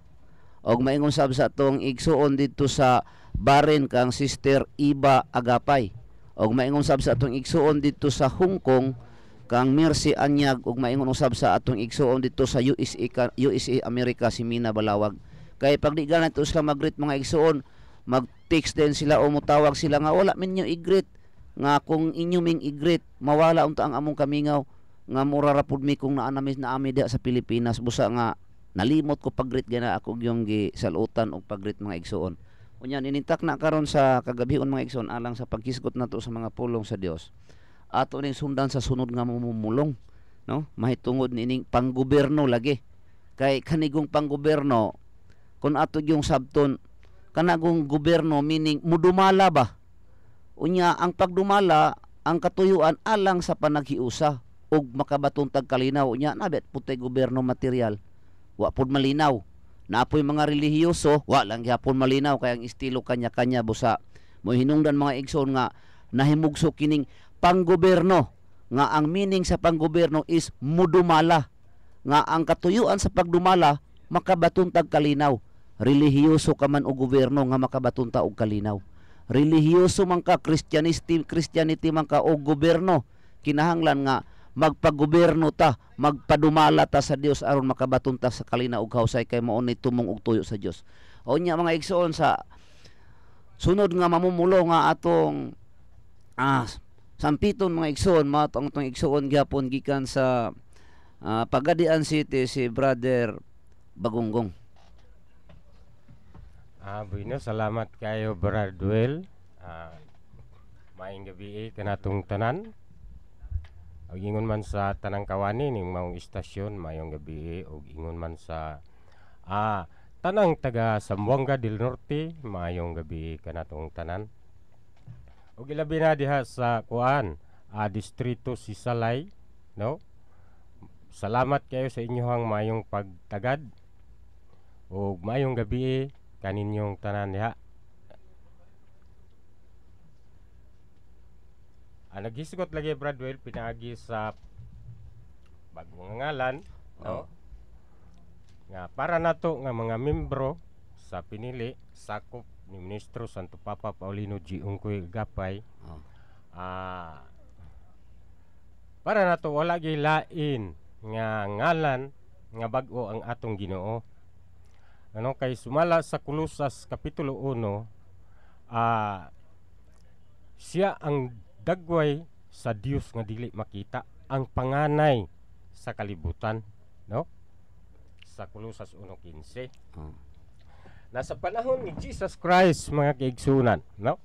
Speaker 2: og maingon sab sa atong igsoon dito sa Baren kang sister Iba Agapay og maingon sab sa atong igsuon dito sa Hong Kong kang Mercy Anyag og maingon usab sa atong igsuon dito sa USA USA America si Mina Balawag kay pagdi di ganat sila mag mga igsuon mag-text din sila o mutawag sila nga wala min nyo i nga kung inyo ming igreet mawala unta ang among kamingaw nga mura rapud mi kung naanamis na ami sa Pilipinas busa nga nalimot ko pag-greet gana ako yung gi salutan og pag mga igsuon Unyan inintak na karon sa kagabion mga igsoon alang sa pagkisgot nato sa mga pulong sa Dios. Ato ning sundan sa sunod nga mamumulong, no? Mahitungod nining panggobyerno lagi. Kay kanigong panggobyerno kun ato yung sabton kanagong gobyerno meaning mudumala ba? Unya ang pagdumala ang katuyuan alang sa panaghiusa ug makabatong tagkalinaw nya nabet putay gobyerno material wa pud malinaw Napoy mga relihiyoso, walang gyapon malinaw kay ang estilo kanya-kanya busa. Mo hinungdan mga igsoon nga nahimugso kining panggobyerno nga ang meaning sa panggobyerno is mudumala nga ang katuyuan sa pagdumala makabatuntag kalinaw. Relihiyoso ka man o gobyerno nga makabatunta og kalinaw. Relihiyoso man ka Christianity, Christianity man ka o gobyerno kinahanglan nga magpagobyerno ta, magpadumala ta sa Dios aron makabaton ta sa kalina ug kausay kay mao ni tumong og tuyo sa Dios. O nya mga igsoon sa sunod nga mamumulo nga atong ah, sampiton mga igsoon mao tong itong igsoon gyapon gikan sa ah, Pagadian City si brother Bagunggong.
Speaker 4: Ah, Bino, salamat kayo Brad Duel. Ah, maayong gabi eh, kanatong tanan og ingon man sa tanang kawani ning maong istasyon mayong gabi og ingon man sa ah, tanang taga Sambuanga del Norte mayong gabi kanatong tanan og ilabi na diha sa kuan ah, distrito si Salay no salamat kayo sa inyohang mayong pagtagad og mayong gabi kaninyong tanan diha alagi sigot lagi Bradwell pinaagi sa bagong ngalan oh. no? nga para nato nga mga membro sa pinili sakop ni Ministro Santo Papa Paulino G. Ungkoy Gapay oh. uh, para nato wala gilain nga ngalan nga bag-o ang atong Ginoo ano kay sumala sa Kulusas kapitulo 1 ah, siya ang dagway sa Dios nga dili makita ang panganay sa kalibutan no sa Kolosas 1:15 hmm. nasa panahon ni Jesus Christ mga kaigsunan no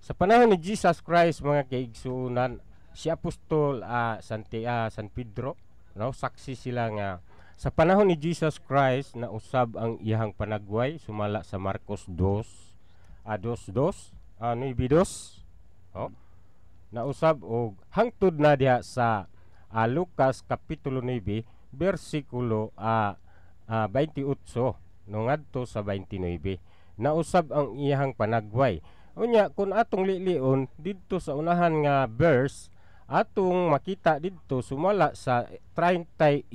Speaker 4: sa panahon ni Jesus Christ mga kaigsunan si apostol uh, ah, Santiago uh, San Pedro no saksi sila nga sa panahon ni Jesus Christ na usab ang iyang panagway sumala sa Marcos 2 uh, 2 2 uh, 9 2 Oh? Nausab o hangtod na diha sa uh, Lucas kapitulo 9 bersikulo uh, ah, uh, ah, 28 nungadto sa 29. Nausab ang iyang panagway. Unya kun atong lilion didto sa unahan nga verse atong makita didto sumala sa 35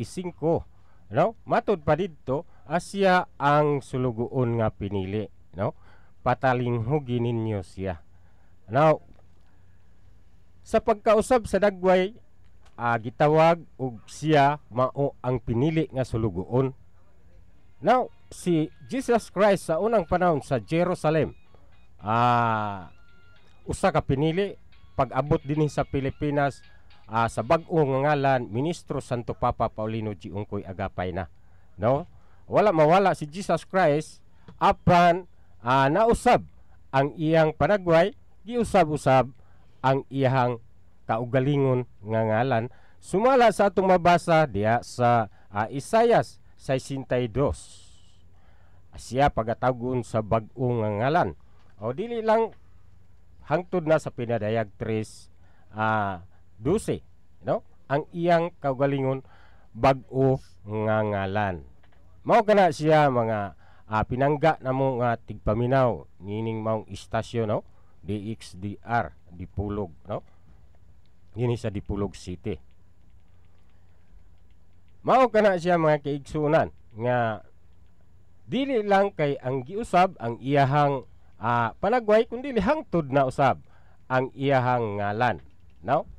Speaker 4: no? matud pa didto asya ang sulugoon nga pinili, no? Patalinghugi ninyo siya. Now, sa pagkausab sa dagway, uh, gitawag og siya mao ang pinili nga sulugoon. Now, si Jesus Christ sa unang panahon sa Jerusalem, uh, usa ka pinili pag-abot dinhi sa Pilipinas uh, sa bag ong ngalan Ministro Santo Papa Paulino G. Ungkoy Agapay na. No? Wala mawala si Jesus Christ apan uh, nausab ang iyang panagway giusab-usab ang iyang kaugalingon nga ngalan sumala sa atong mabasa diha sa uh, Isaiah 62 siya pagatagon sa bag-ong ngalan o dili lang hangtod na sa pinadayag 3 uh, 12 no ang iyang kaugalingon bag-o nga ngalan mao kana siya mga uh, pinangga na mo tigpaminaw ngining maong istasyon no DXDR Dipulog, no? Gini sa Dipulog City. Mao kana siya mga kaigsunan nga dili lang kay ang giusab ang iyahang uh, panagway kundi hangtod na usab ang iyahang ngalan, no?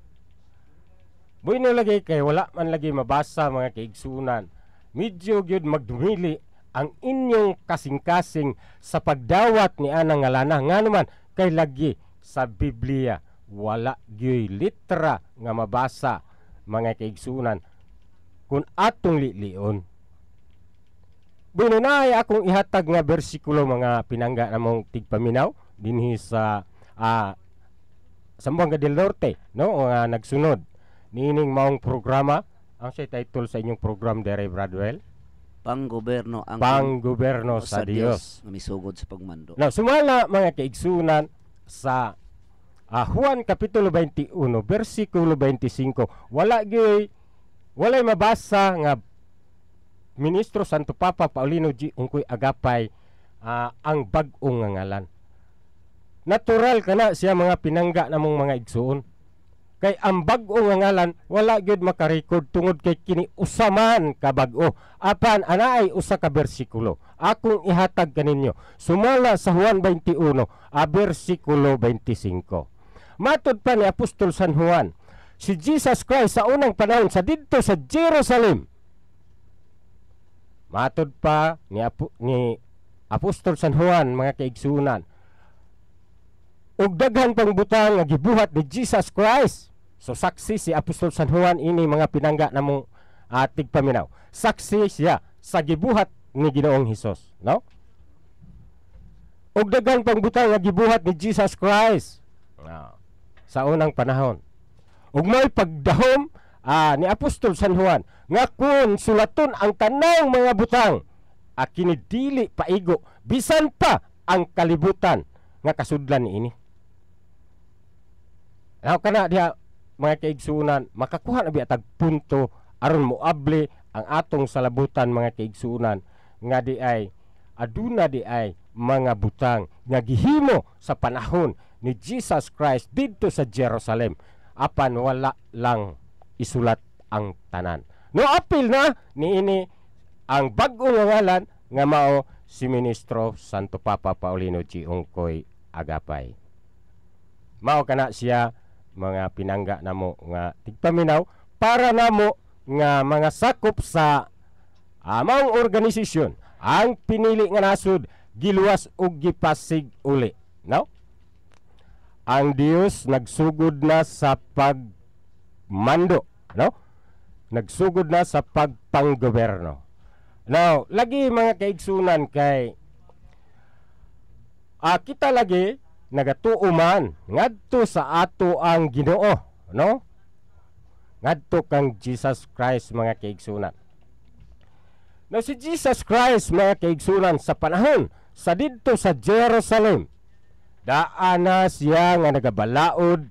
Speaker 4: Boy na lagi kay wala man lagi mabasa mga kaigsunan. Medyo gyud magdumili ang inyong kasing-kasing sa pagdawat ni anang ngalana nganuman kay lagi sa Biblia wala gyoy litra nga mabasa mga kaigsunan kun atong liyon Binunay akong ihatag nga bersikulo mga pinangga namong tigpaminaw dinhi sa uh, Sambuanga del Norte no nga uh, nagsunod niining maong programa ang say title sa inyong program Dere Bradwell
Speaker 2: panggoberno ang panggoberno sa, sa Dios nga misugod sa pagmando. No
Speaker 4: sumala mga kaigsunan sa uh, Juan Kapitulo 21, versikulo 25. Wala gyoy, walay mabasa nga Ministro Santo Papa Paulino G. Ungkoy Agapay uh, ang bag-ong nga ngalan. Natural kana siya mga pinangga namong mga igsuon kay ang bag-o nga ngalan wala gyud makarecord tungod kay kini usaman ka bag-o apan anaay usa ka bersikulo akong ihatag kaninyo sumala sa Juan 21 a bersikulo 25 matud pa ni apostol San Juan si Jesus Christ sa unang panahon sa didto sa Jerusalem matud pa ni, Apo, ni apostol San Juan mga kaigsunan ug daghan pang butang nga gibuhat ni Jesus Christ So saksi si Apostol San Juan ini mga pinangga namong uh, ah, paminaw. Saksi siya sa gibuhat ni Ginoong Hesus, no? Ug daghang pangbutang nga gibuhat ni Jesus Christ no. sa unang panahon. Ug may pagdahom uh, ni Apostol San Juan nga kun sulaton ang tanang mga butang uh, kinidili paigo bisan pa ang kalibutan nga kasudlan ini. Ano kana diha mga kaigsuunan makakuha na biya tag punto aron moable ang atong salabutan mga kaigsunan nga di ay aduna di ay mga butang nga gihimo sa panahon ni Jesus Christ didto sa Jerusalem apan wala lang isulat ang tanan no apil na ni ini ang bag o nga ngalan nga mao si ministro Santo Papa Paulino G. Agapay mao kana siya mga pinangga namo nga tigpaminaw para namo nga mga sakop sa among organisasyon ang pinili nga nasud giluwas ug gipasig uli no ang Dios nagsugod na sa pagmando no nagsugod na sa pagpanggobyerno now lagi mga kaigsunan kay ah, kita lagi nagatuo man ngadto sa ato ang Ginoo, no? Ngadto kang Jesus Christ mga kaigsunan. Now si Jesus Christ mga kaigsunan sa panahon sa didto sa Jerusalem, daan na siya nga nagabalaod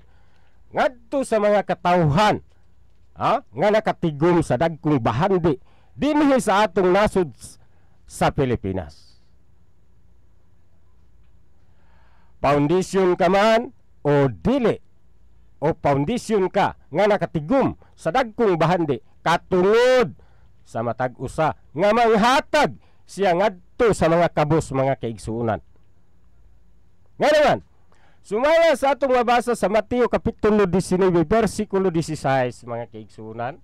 Speaker 4: ngadto sa mga katawhan ha? nga nakatigom sa dagkong bahandi dinhi sa atong nasod sa Pilipinas. Foundation kaman o dili o foundation ka nga nakatigum sa dagkong bahandi katungod sa matag usa nga manghatag siya ngadto sa mga kabos mga kaigsuunan. Nga naman, sumala sa atong mabasa sa Mateo Kapitulo 19 versikulo 16 mga kaigsuunan.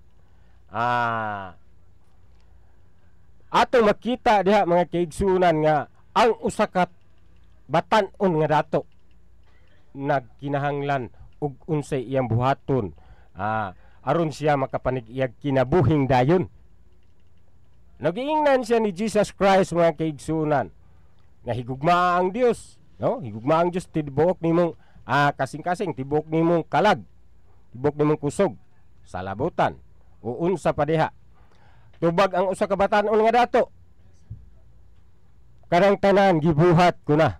Speaker 4: Ah, atong makita diha mga kaigsuunan nga ang usakat batan-on nga dato nagkinahanglan ug unsay iyang buhaton ah, aron siya makapanig iyang kinabuhing dayon nagiingnan siya ni Jesus Christ mga kaigsunan nga higugma ang Dios no higugma ang Dios tibok nimo ah, kasing-kasing tibok nimo kalag tibok nimo kusog sa labutan uun sa padeha tubag ang usa ka batan-on nga dato karang tanan gibuhat ko na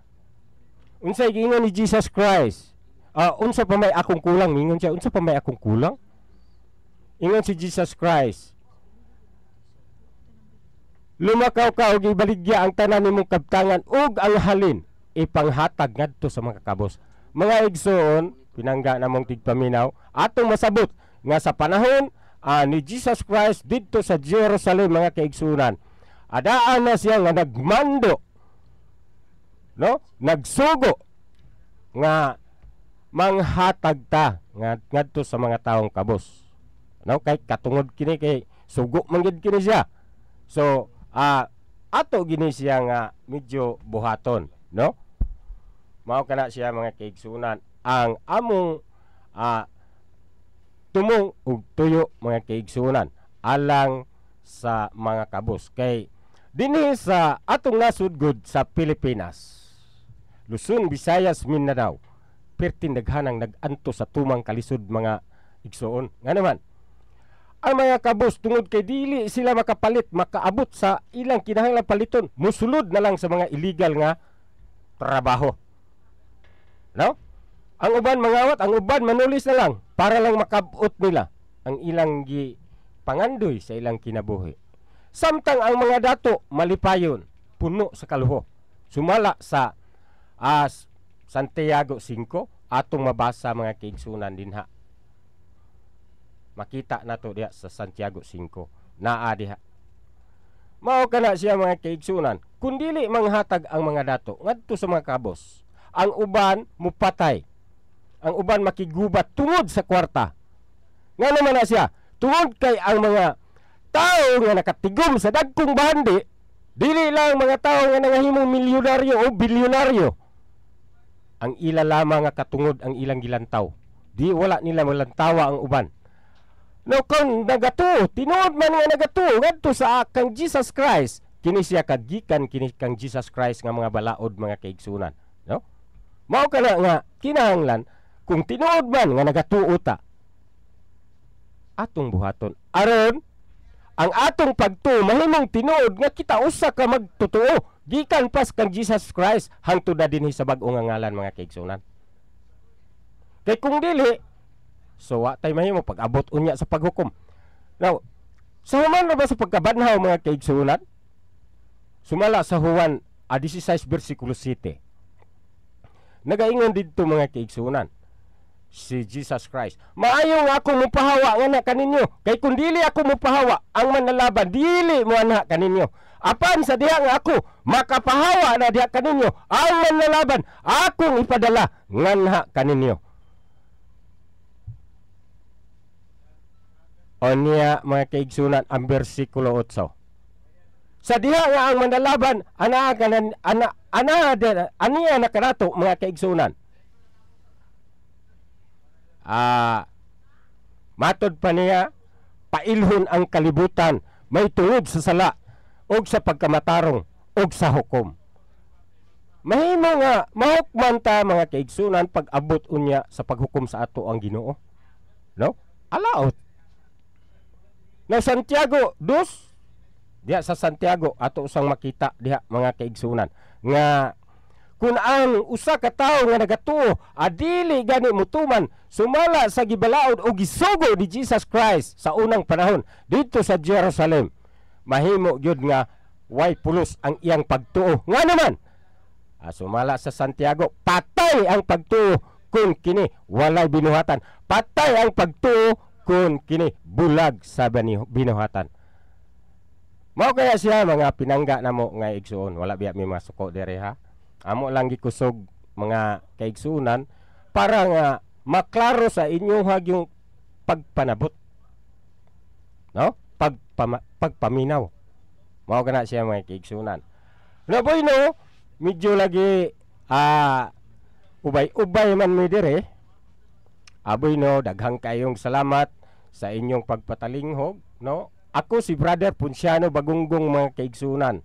Speaker 4: Unsay giingon ni Jesus Christ? Uh, unsa pa may akong kulang? Mingon siya, unsa pa may akong kulang? Ingon si Jesus Christ. Lumakaw ka og ibaligya ang tanan nimong kabtangan ug ang halin ipanghatag ngadto sa mga kabos. Mga igsoon, pinangga namong tigpaminaw, atong masabot nga sa panahon uh, ni Jesus Christ didto sa Jerusalem mga kaigsunan. Adaan na siya nga nagmando no nagsugo nga manghatag ta ngadto sa mga taong kabos no kay katungod kini kay sugo man gid kini siya so uh, ato gini siya nga medyo buhaton no mao kana siya mga kaigsunan ang among uh, tumong og tuyo mga kaigsunan alang sa mga kabos kay dinhi sa atong nasudgod sa Pilipinas Luzon, Visayas, Mindanao, pertindaghanang naganto sa tumang kalisod mga igsoon. Nga naman, ang mga kabus tungod kay dili sila makapalit, makaabot sa ilang kinahanglan paliton, musulod na lang sa mga illegal nga trabaho. No? Ang uban mangawat, ang uban manulis na lang para lang makabot nila ang ilang gi pangandoy sa ilang kinabuhi. Samtang ang mga dato malipayon, puno sa kaluho, sumala sa as Santiago 5 atong mabasa mga kaigsunan dinha. Makita nato diha sa Santiago 5 naa diha. Mao kana siya mga kaigsunan kundili manghatag ang mga dato ngadto sa mga kabos. Ang uban mupatay. Ang uban makigubat tungod sa kwarta. Nga naman na siya tungod kay ang mga tao nga nakatigom sa dagkong bandi dili lang mga tao nga nangahimong milyonaryo o bilyonaryo ang ila lamang nga katungod ang ilang gilantaw di wala nila malantawa ang uban no kung nagato tinuod man nga nagato ngadto sa kang Jesus Christ kini siya kagikan kini kang Jesus Christ nga mga balaod mga kaigsunan no mao kana nga kinahanglan kung tinuod man nga nagatuo ta atong buhaton aron ang atong pagtuo mahimong tinuod nga kita usa ka magtotoo Gikan pas kang Jesus Christ hangtod na dinhi sa bag-o nga ngalan mga kaigsunan. Kay kung dili, so wa tay mahimo pag-abot unya sa paghukom. Now, sa human na ba sa pagkabanhaw mga kaigsunan? Sumala sa Juan a ah, 16 versikulo 7. Nagaingon didto mga kaigsunan si Jesus Christ. Maayo nga ako mupahawa nga na kaninyo. Kay kung dili ako mupahawa, ang manalaban dili mo anak kaninyo apan sa diha nga ako makapahawa na diha kaninyo ang manlalaban akong ipadala nganha kaninyo O niya mga kaigsunan ang bersikulo 8 sa diha nga ang manlalaban ana kanan ana ana aniya na kanato mga kaigsunan ah matod pa niya pailhon ang kalibutan may tungod sa sala o sa pagkamatarong o sa hukom. Mahimo nga mahukman ta mga kaigsunan pag abot unya sa paghukom sa ato ang Ginoo. No? Alaot. Na Santiago 2 diha sa Santiago ato usang makita diha mga kaigsunan nga kun ang usa ka tawo nga nagatuo adili gani mutuman sumala sa gibalaod o gisugo ni Jesus Christ sa unang panahon dito sa Jerusalem mahimo gyud nga way pulos ang iyang pagtuo nga naman asumala sa Santiago patay ang pagtuo kun kini walay binuhatan patay ang pagtuo kun kini bulag sa binuhatan mao kaya siya mga pinangga namo nga igsuon wala biya mi masuko dere ha amo lang gikusog mga kaigsuonan para nga maklaro sa inyo yung pagpanabot no pagpaminaw. Mao kana siya mga kiigsunan. Na boy no, medyo lagi ah uh, ubay-ubay man mi dire. Aboy ah, no, daghang kayong salamat sa inyong pagpatalinghog, no? Ako si Brother Punciano Bagunggong mga kaigsunan.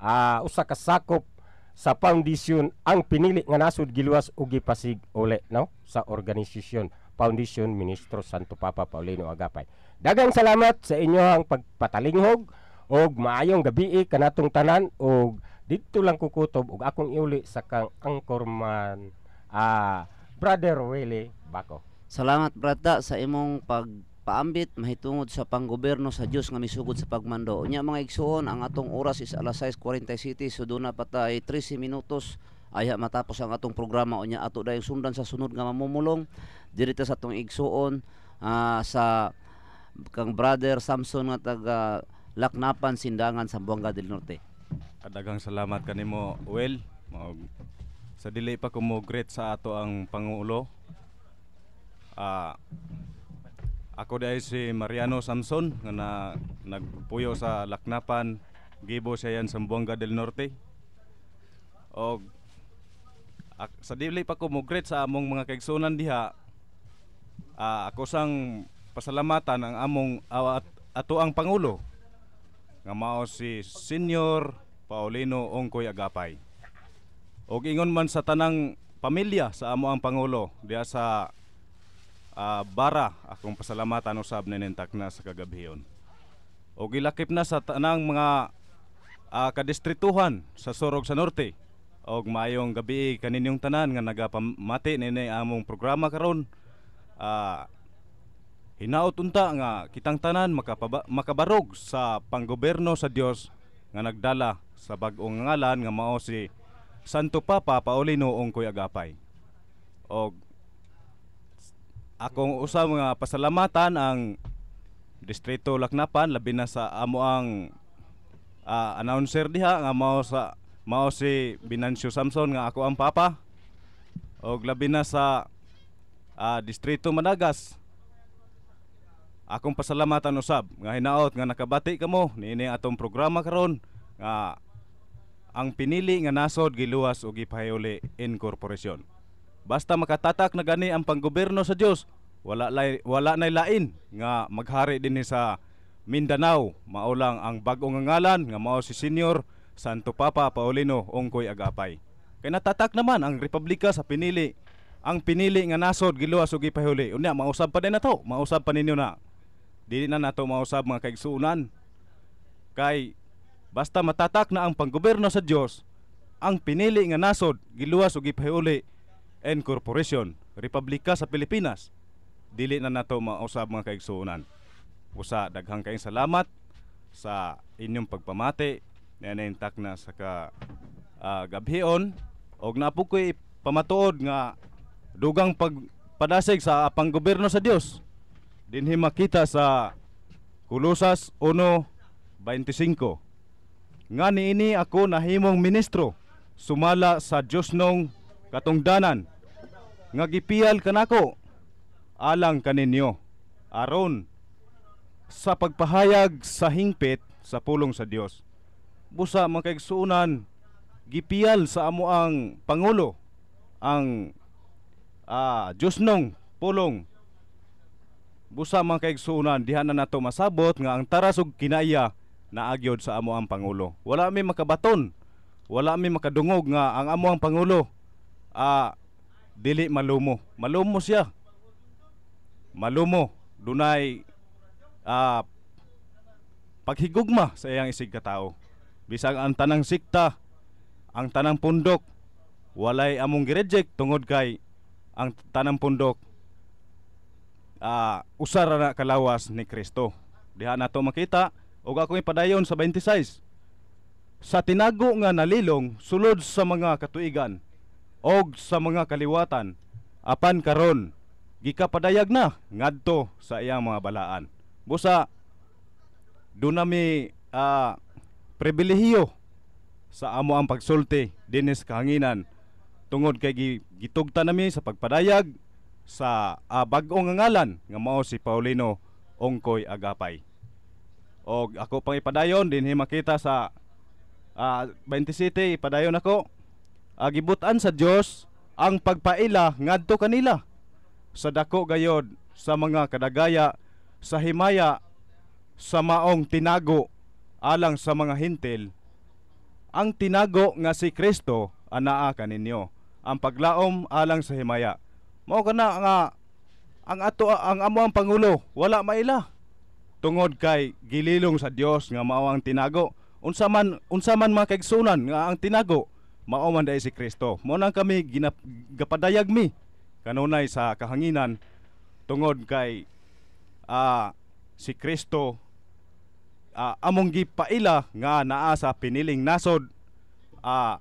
Speaker 4: Uh, usa kasakop sa foundation ang pinili nga nasud giluwas ug gipasig ole no sa organisasyon Foundation Ministro Santo Papa Paulino Agapay. Dagang salamat sa inyo ang pagpatalinghog og maayong gabi eh, kanatong tanan og dito lang kukutob og akong
Speaker 2: iuli sa kang angkorman ah, Brother Willie Bako. Salamat brada sa imong pagpaambit mahitungod sa panggobyerno sa Dios nga misugod sa pagmando. Unya mga igsuon, ang atong oras is alas 6:47 suduna patay 13 minutos ayha matapos ang atong programa unya ato dayong sundan sa sunod nga mamumulong dirita sa atong igsuon uh, sa kang brother Samson nga taga Laknapan Sindangan sa Buanga del Norte.
Speaker 5: Kadaghang salamat kanimo Well, sa dili pa ko mo greet sa ato ang pangulo. Uh, ako dai si Mariano Samson nga na, nagpuyo sa Laknapan, gibo siya yan sa Buanga del Norte. O ak, sa dili pa ko mo greet sa among mga kaigsunan diha, uh, ako sang pasalamatan ang among uh, at, ato ang pangulo nga mao si Senior Paulino Ongkoy Agapay. Og ingon man sa tanang pamilya sa amo ang pangulo diha sa uh, bara akong pasalamatan usab ninentak na sa kagabhion. Og gilakip na sa tanang mga uh, kadistrituhan sa Sorog sa Norte og maayong gabi kaninyong tanan nga nagapamati ni among programa karon. Uh, Hinaot unta nga kitang tanan makabarog sa panggobyerno sa Dios nga nagdala sa bag-ong ngalan nga mao si Santo Papa Paulino Ongkoy Agapay. Og akong usa mga pasalamatan ang Distrito Laknapan labi na sa amo ang uh, announcer diha nga mao sa mao si Binancio Samson nga ako ang papa og labi na sa uh, Distrito Managas Akong pasalamatan usab nga hinaot nga nakabati kamo niini atong programa karon nga ang pinili nga nasod giluwas og gipahayoli incorporation Basta makatatak na gani ang panggobyerno sa Dios, wala lay, wala nay lain nga maghari dinhi sa Mindanao mao lang ang bag-ong ngalan nga mao si Senior Santo Papa Paulino Ongkoy Agapay. Kay natatak naman ang republika sa pinili ang pinili nga nasod giluwas og gipahuli. Unya mausab pa din na to, mausab pa ninyo na Dili na nato mausab mga kaigsuunan. Kay basta matatak na ang panggobyerno sa Dios, ang pinili nga nasod giluwas og ipahiuli and corporation republika sa Pilipinas. Dili na nato mausab mga kaigsuunan. Usa daghang kaayong salamat sa inyong pagpamati na naintak na sa ka uh, gabhion og napo ko pamatuod nga dugang pagpadasig sa panggobyerno sa Dios dinhi makita sa Kulusas 1:25 nga niini ako nahimong ministro sumala sa Dios nong katungdanan nga gipiyal kanako alang kaninyo aron sa pagpahayag sa hingpit sa pulong sa Dios busa makaigsuunan gipiyal sa amo ang pangulo ang ah, Dios nong pulong busa man kay igsuonan diha na nato masabot nga ang taras kinaiya na agyod sa amo ang pangulo. Wala mi makabaton. Wala mi makadungog nga ang amo ang pangulo ah dili malumo. Malumo siya. Malumo dunay ah paghigugma sa iyang isig katao. Bisag ang tanang sikta, ang tanang pundok walay among gireject tungod kay ang tanang pundok uh, ah, usara na kalawas ni Kristo. Diha nato makita og ako ipadayon sa 26. Sa tinago nga nalilong sulod sa mga katuigan og sa mga kaliwatan apan karon gikapadayag na ngadto sa iyang mga balaan. Busa dunami nami uh, pribilehiyo sa amo ang pagsulti dinis kahanginan tungod kay gitugta nami sa pagpadayag sa uh, bagong ngalan nga mao si Paulino Ongkoy Agapay. O ako pang ipadayon dinhi makita sa uh, ah, 27 ipadayon ako uh, sa Dios ang pagpaila ngadto kanila sa dako gayod sa mga kadagaya sa himaya sa maong tinago alang sa mga hintil ang tinago nga si Kristo anaa kaninyo ang paglaom alang sa himaya mao kana nga ang ato ang amo ang pangulo wala maila tungod kay gililong sa Dios nga mao ang tinago unsa man unsa man mga nga ang tinago mao man dai si Kristo mo nang kami ginap, gapadayag mi kanunay sa kahanginan tungod kay uh, si Kristo uh, among gipaila nga naa sa piniling nasod uh,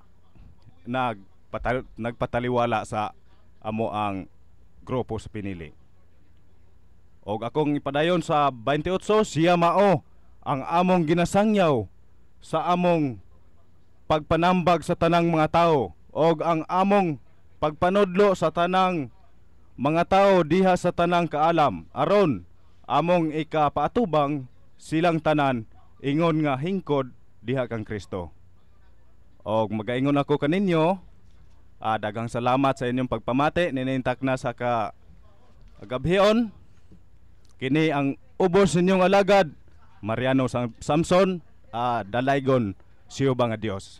Speaker 5: nagpatal, nagpataliwala sa amo ang grupo sa pinili. Og akong ipadayon sa 28 siya mao ang among ginasangyaw sa among pagpanambag sa tanang mga tao og ang among pagpanudlo sa tanang mga tao diha sa tanang kaalam aron among ikapaatubang silang tanan ingon nga hingkod diha kang Kristo. Og magaingon ako kaninyo Uh, dagang salamat sa inyong pagpamati ninintak na sa ka gabhion. Kini ang ubos ninyong alagad Mariano Samson
Speaker 2: uh, Dalaygon siyo ba nga Dios.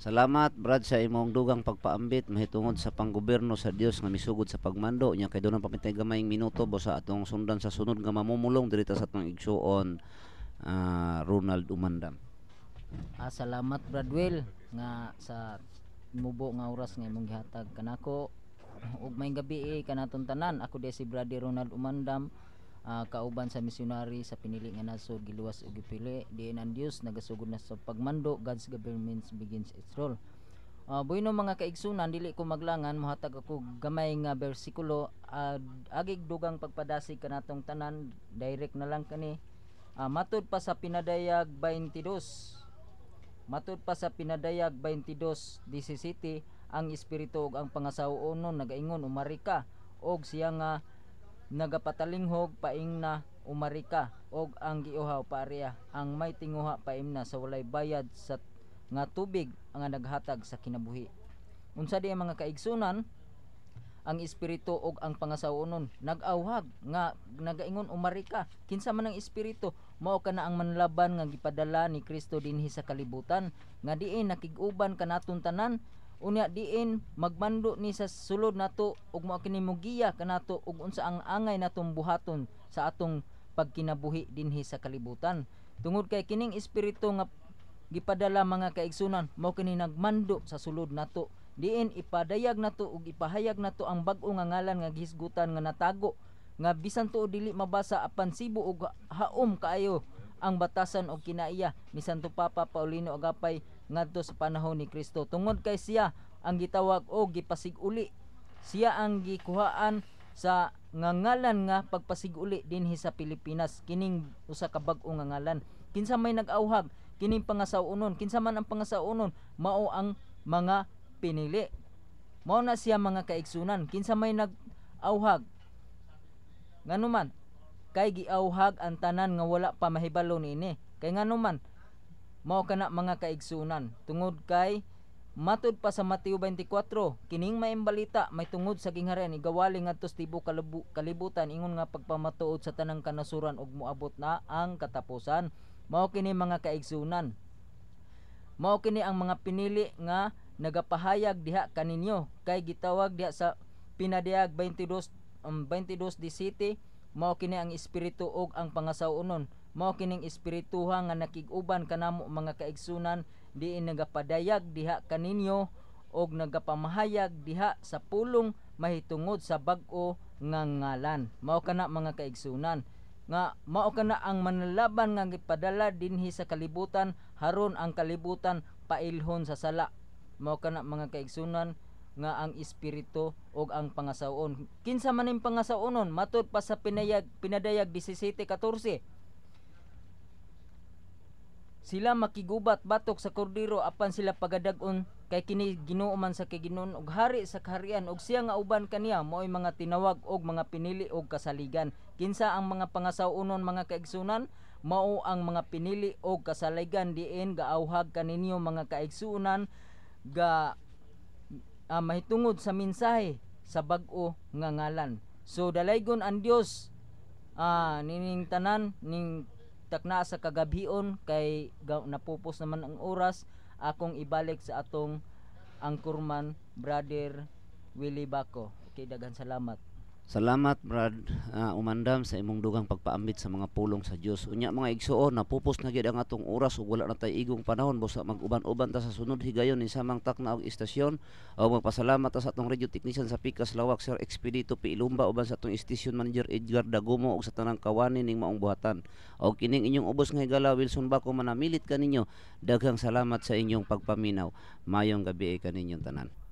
Speaker 2: Salamat Brad sa imong dugang pagpaambit mahitungod sa panggobyerno sa Dios nga misugod sa pagmando nya kay dunang pamitay gamayng minuto bo sa atong sundan sa sunod nga mamumulong dirita sa atong igsuon uh, Ronald Umandam.
Speaker 6: Ah, salamat Bradwell nga sa mubo nga oras nga imong gihatag kanako ug may gabi eh, kanaton tanan ako di si Brother Ronald Umandam uh, kauban sa missionary sa pinili nga nasod giluwas ug gipili diin ang Dios nagasugod na sa pagmando God's government begins its role Uh, bueno mga kaigsunan dili ko maglangan mohatag ako gamay nga bersikulo uh, agig dugang pagpadasig kanatong tanan direct na lang kani uh, ah, matud pa sa pinadayag 22 Matud pa sa pinadayag 22:17 ang espiritu og ang pangasawunon nagaingon umari ka og siya nga nagapatalinghog paingna umari ka og ang giuhaw pareya ang may tinguha paimna sa walay bayad sa nga tubig ang naghatag sa kinabuhi. Unsa di ang mga kaigsunan ang espiritu og ang pangasawunon nagawhag nga nagaingon umarika kinsa man ang espiritu mao kana ang manlaban nga gipadala ni Kristo dinhi sa kalibutan nga diin nakiguban kanaton tanan unya diin magmando ni sa sulod nato ug mao kini mugiya kanato ug unsa ang angay natong buhaton sa atong pagkinabuhi dinhi sa kalibutan tungod kay kining espiritu nga gipadala mga kaigsunan mao kini nagmando sa sulod nato diin ipadayag nato ug ipahayag nato ang bag-o nga ngalan nga gihisgutan nga natago nga bisan tuod dili mabasa apan sibo ug haom kaayo ang batasan og kinaiya ni Santo Papa Paulino Agapay ngadto sa panahon ni Kristo tungod kay siya ang gitawag og gipasiguli siya ang gikuhaan sa ngangalan nga pagpasiguli dinhi sa Pilipinas kining usa ka bag-o nga ngalan kinsa may nagawhag kining pangasawunon kinsa man ang pangasawunon mao ang mga pinili. Mao na siya mga kaigsunan kinsa may nagauhag. awhag Nganuman kay giauhag ang tanan nga wala pa mahibalo niini. Kay nganuman mao kana mga kaigsunan tungod kay matud pa sa Mateo 24, kining maimbalita may tungod sa gingharian igawali ngadto sa tibo kalibutan ingon nga pagpamatuod sa tanang kanasuran ug moabot na ang katapusan. Mao kini mga kaigsunan. Mao kini ang mga pinili nga nagapahayag diha kaninyo kay gitawag diha sa pinadiag 22 um, 22 di city mao kini ang espiritu og ang pangasawunon mao kining espirituha nga nakiguban kanamo mga kaigsunan diin nagapadayag diha kaninyo og nagapamahayag diha sa pulong mahitungod sa bag-o nga ngalan mao kana mga kaigsunan nga mao kana ang manalaban nga gipadala dinhi sa kalibutan haron ang kalibutan pailhon sa sala mao kana mga kaigsunan nga ang espiritu ug ang pangasawon kinsa man ang pangasawon matud pa sa pinayag pinadayag 17:14 sila makigubat batok sa kordero apan sila pagadagon kay kini Ginoo sa kay Ginoo og hari sa kaharian og siya nga uban kaniya mao'y mga tinawag og mga pinili og kasaligan kinsa ang mga pangasawunon mga kaigsunan mao ang mga pinili og kasaligan diin gaawhag kaninyo mga kaigsunan ga uh, mahitungod sa mensahe sa bag-o nga ngalan. So dalaygon ang Dios uh, nining tanan ning takna sa kagabion kay napupos naman ang oras akong ibalik sa atong angkurman brother Willie Bako. Okay, daghan salamat.
Speaker 2: Salamat Brad uh, umandam sa imong dugang pagpaambit sa mga pulong sa Dios. Unya mga igsuon napupos na gyud ang atong oras ug wala na tay igong panahon busa mag-uban-uban ta sa sunod higayon ni samang takna og istasyon. O magpasalamat ta sa atong radio technician sa Pikas Lawak Sir Expedito P. Ilumba uban sa atong station manager Edgar Dagumo ug sa tanang kawani ning maong buhatan. O kining inyong ubos nga higala Wilson Bako manamilit kaninyo. Daghang salamat sa inyong pagpaminaw. Mayong gabi eh, kaninyong tanan.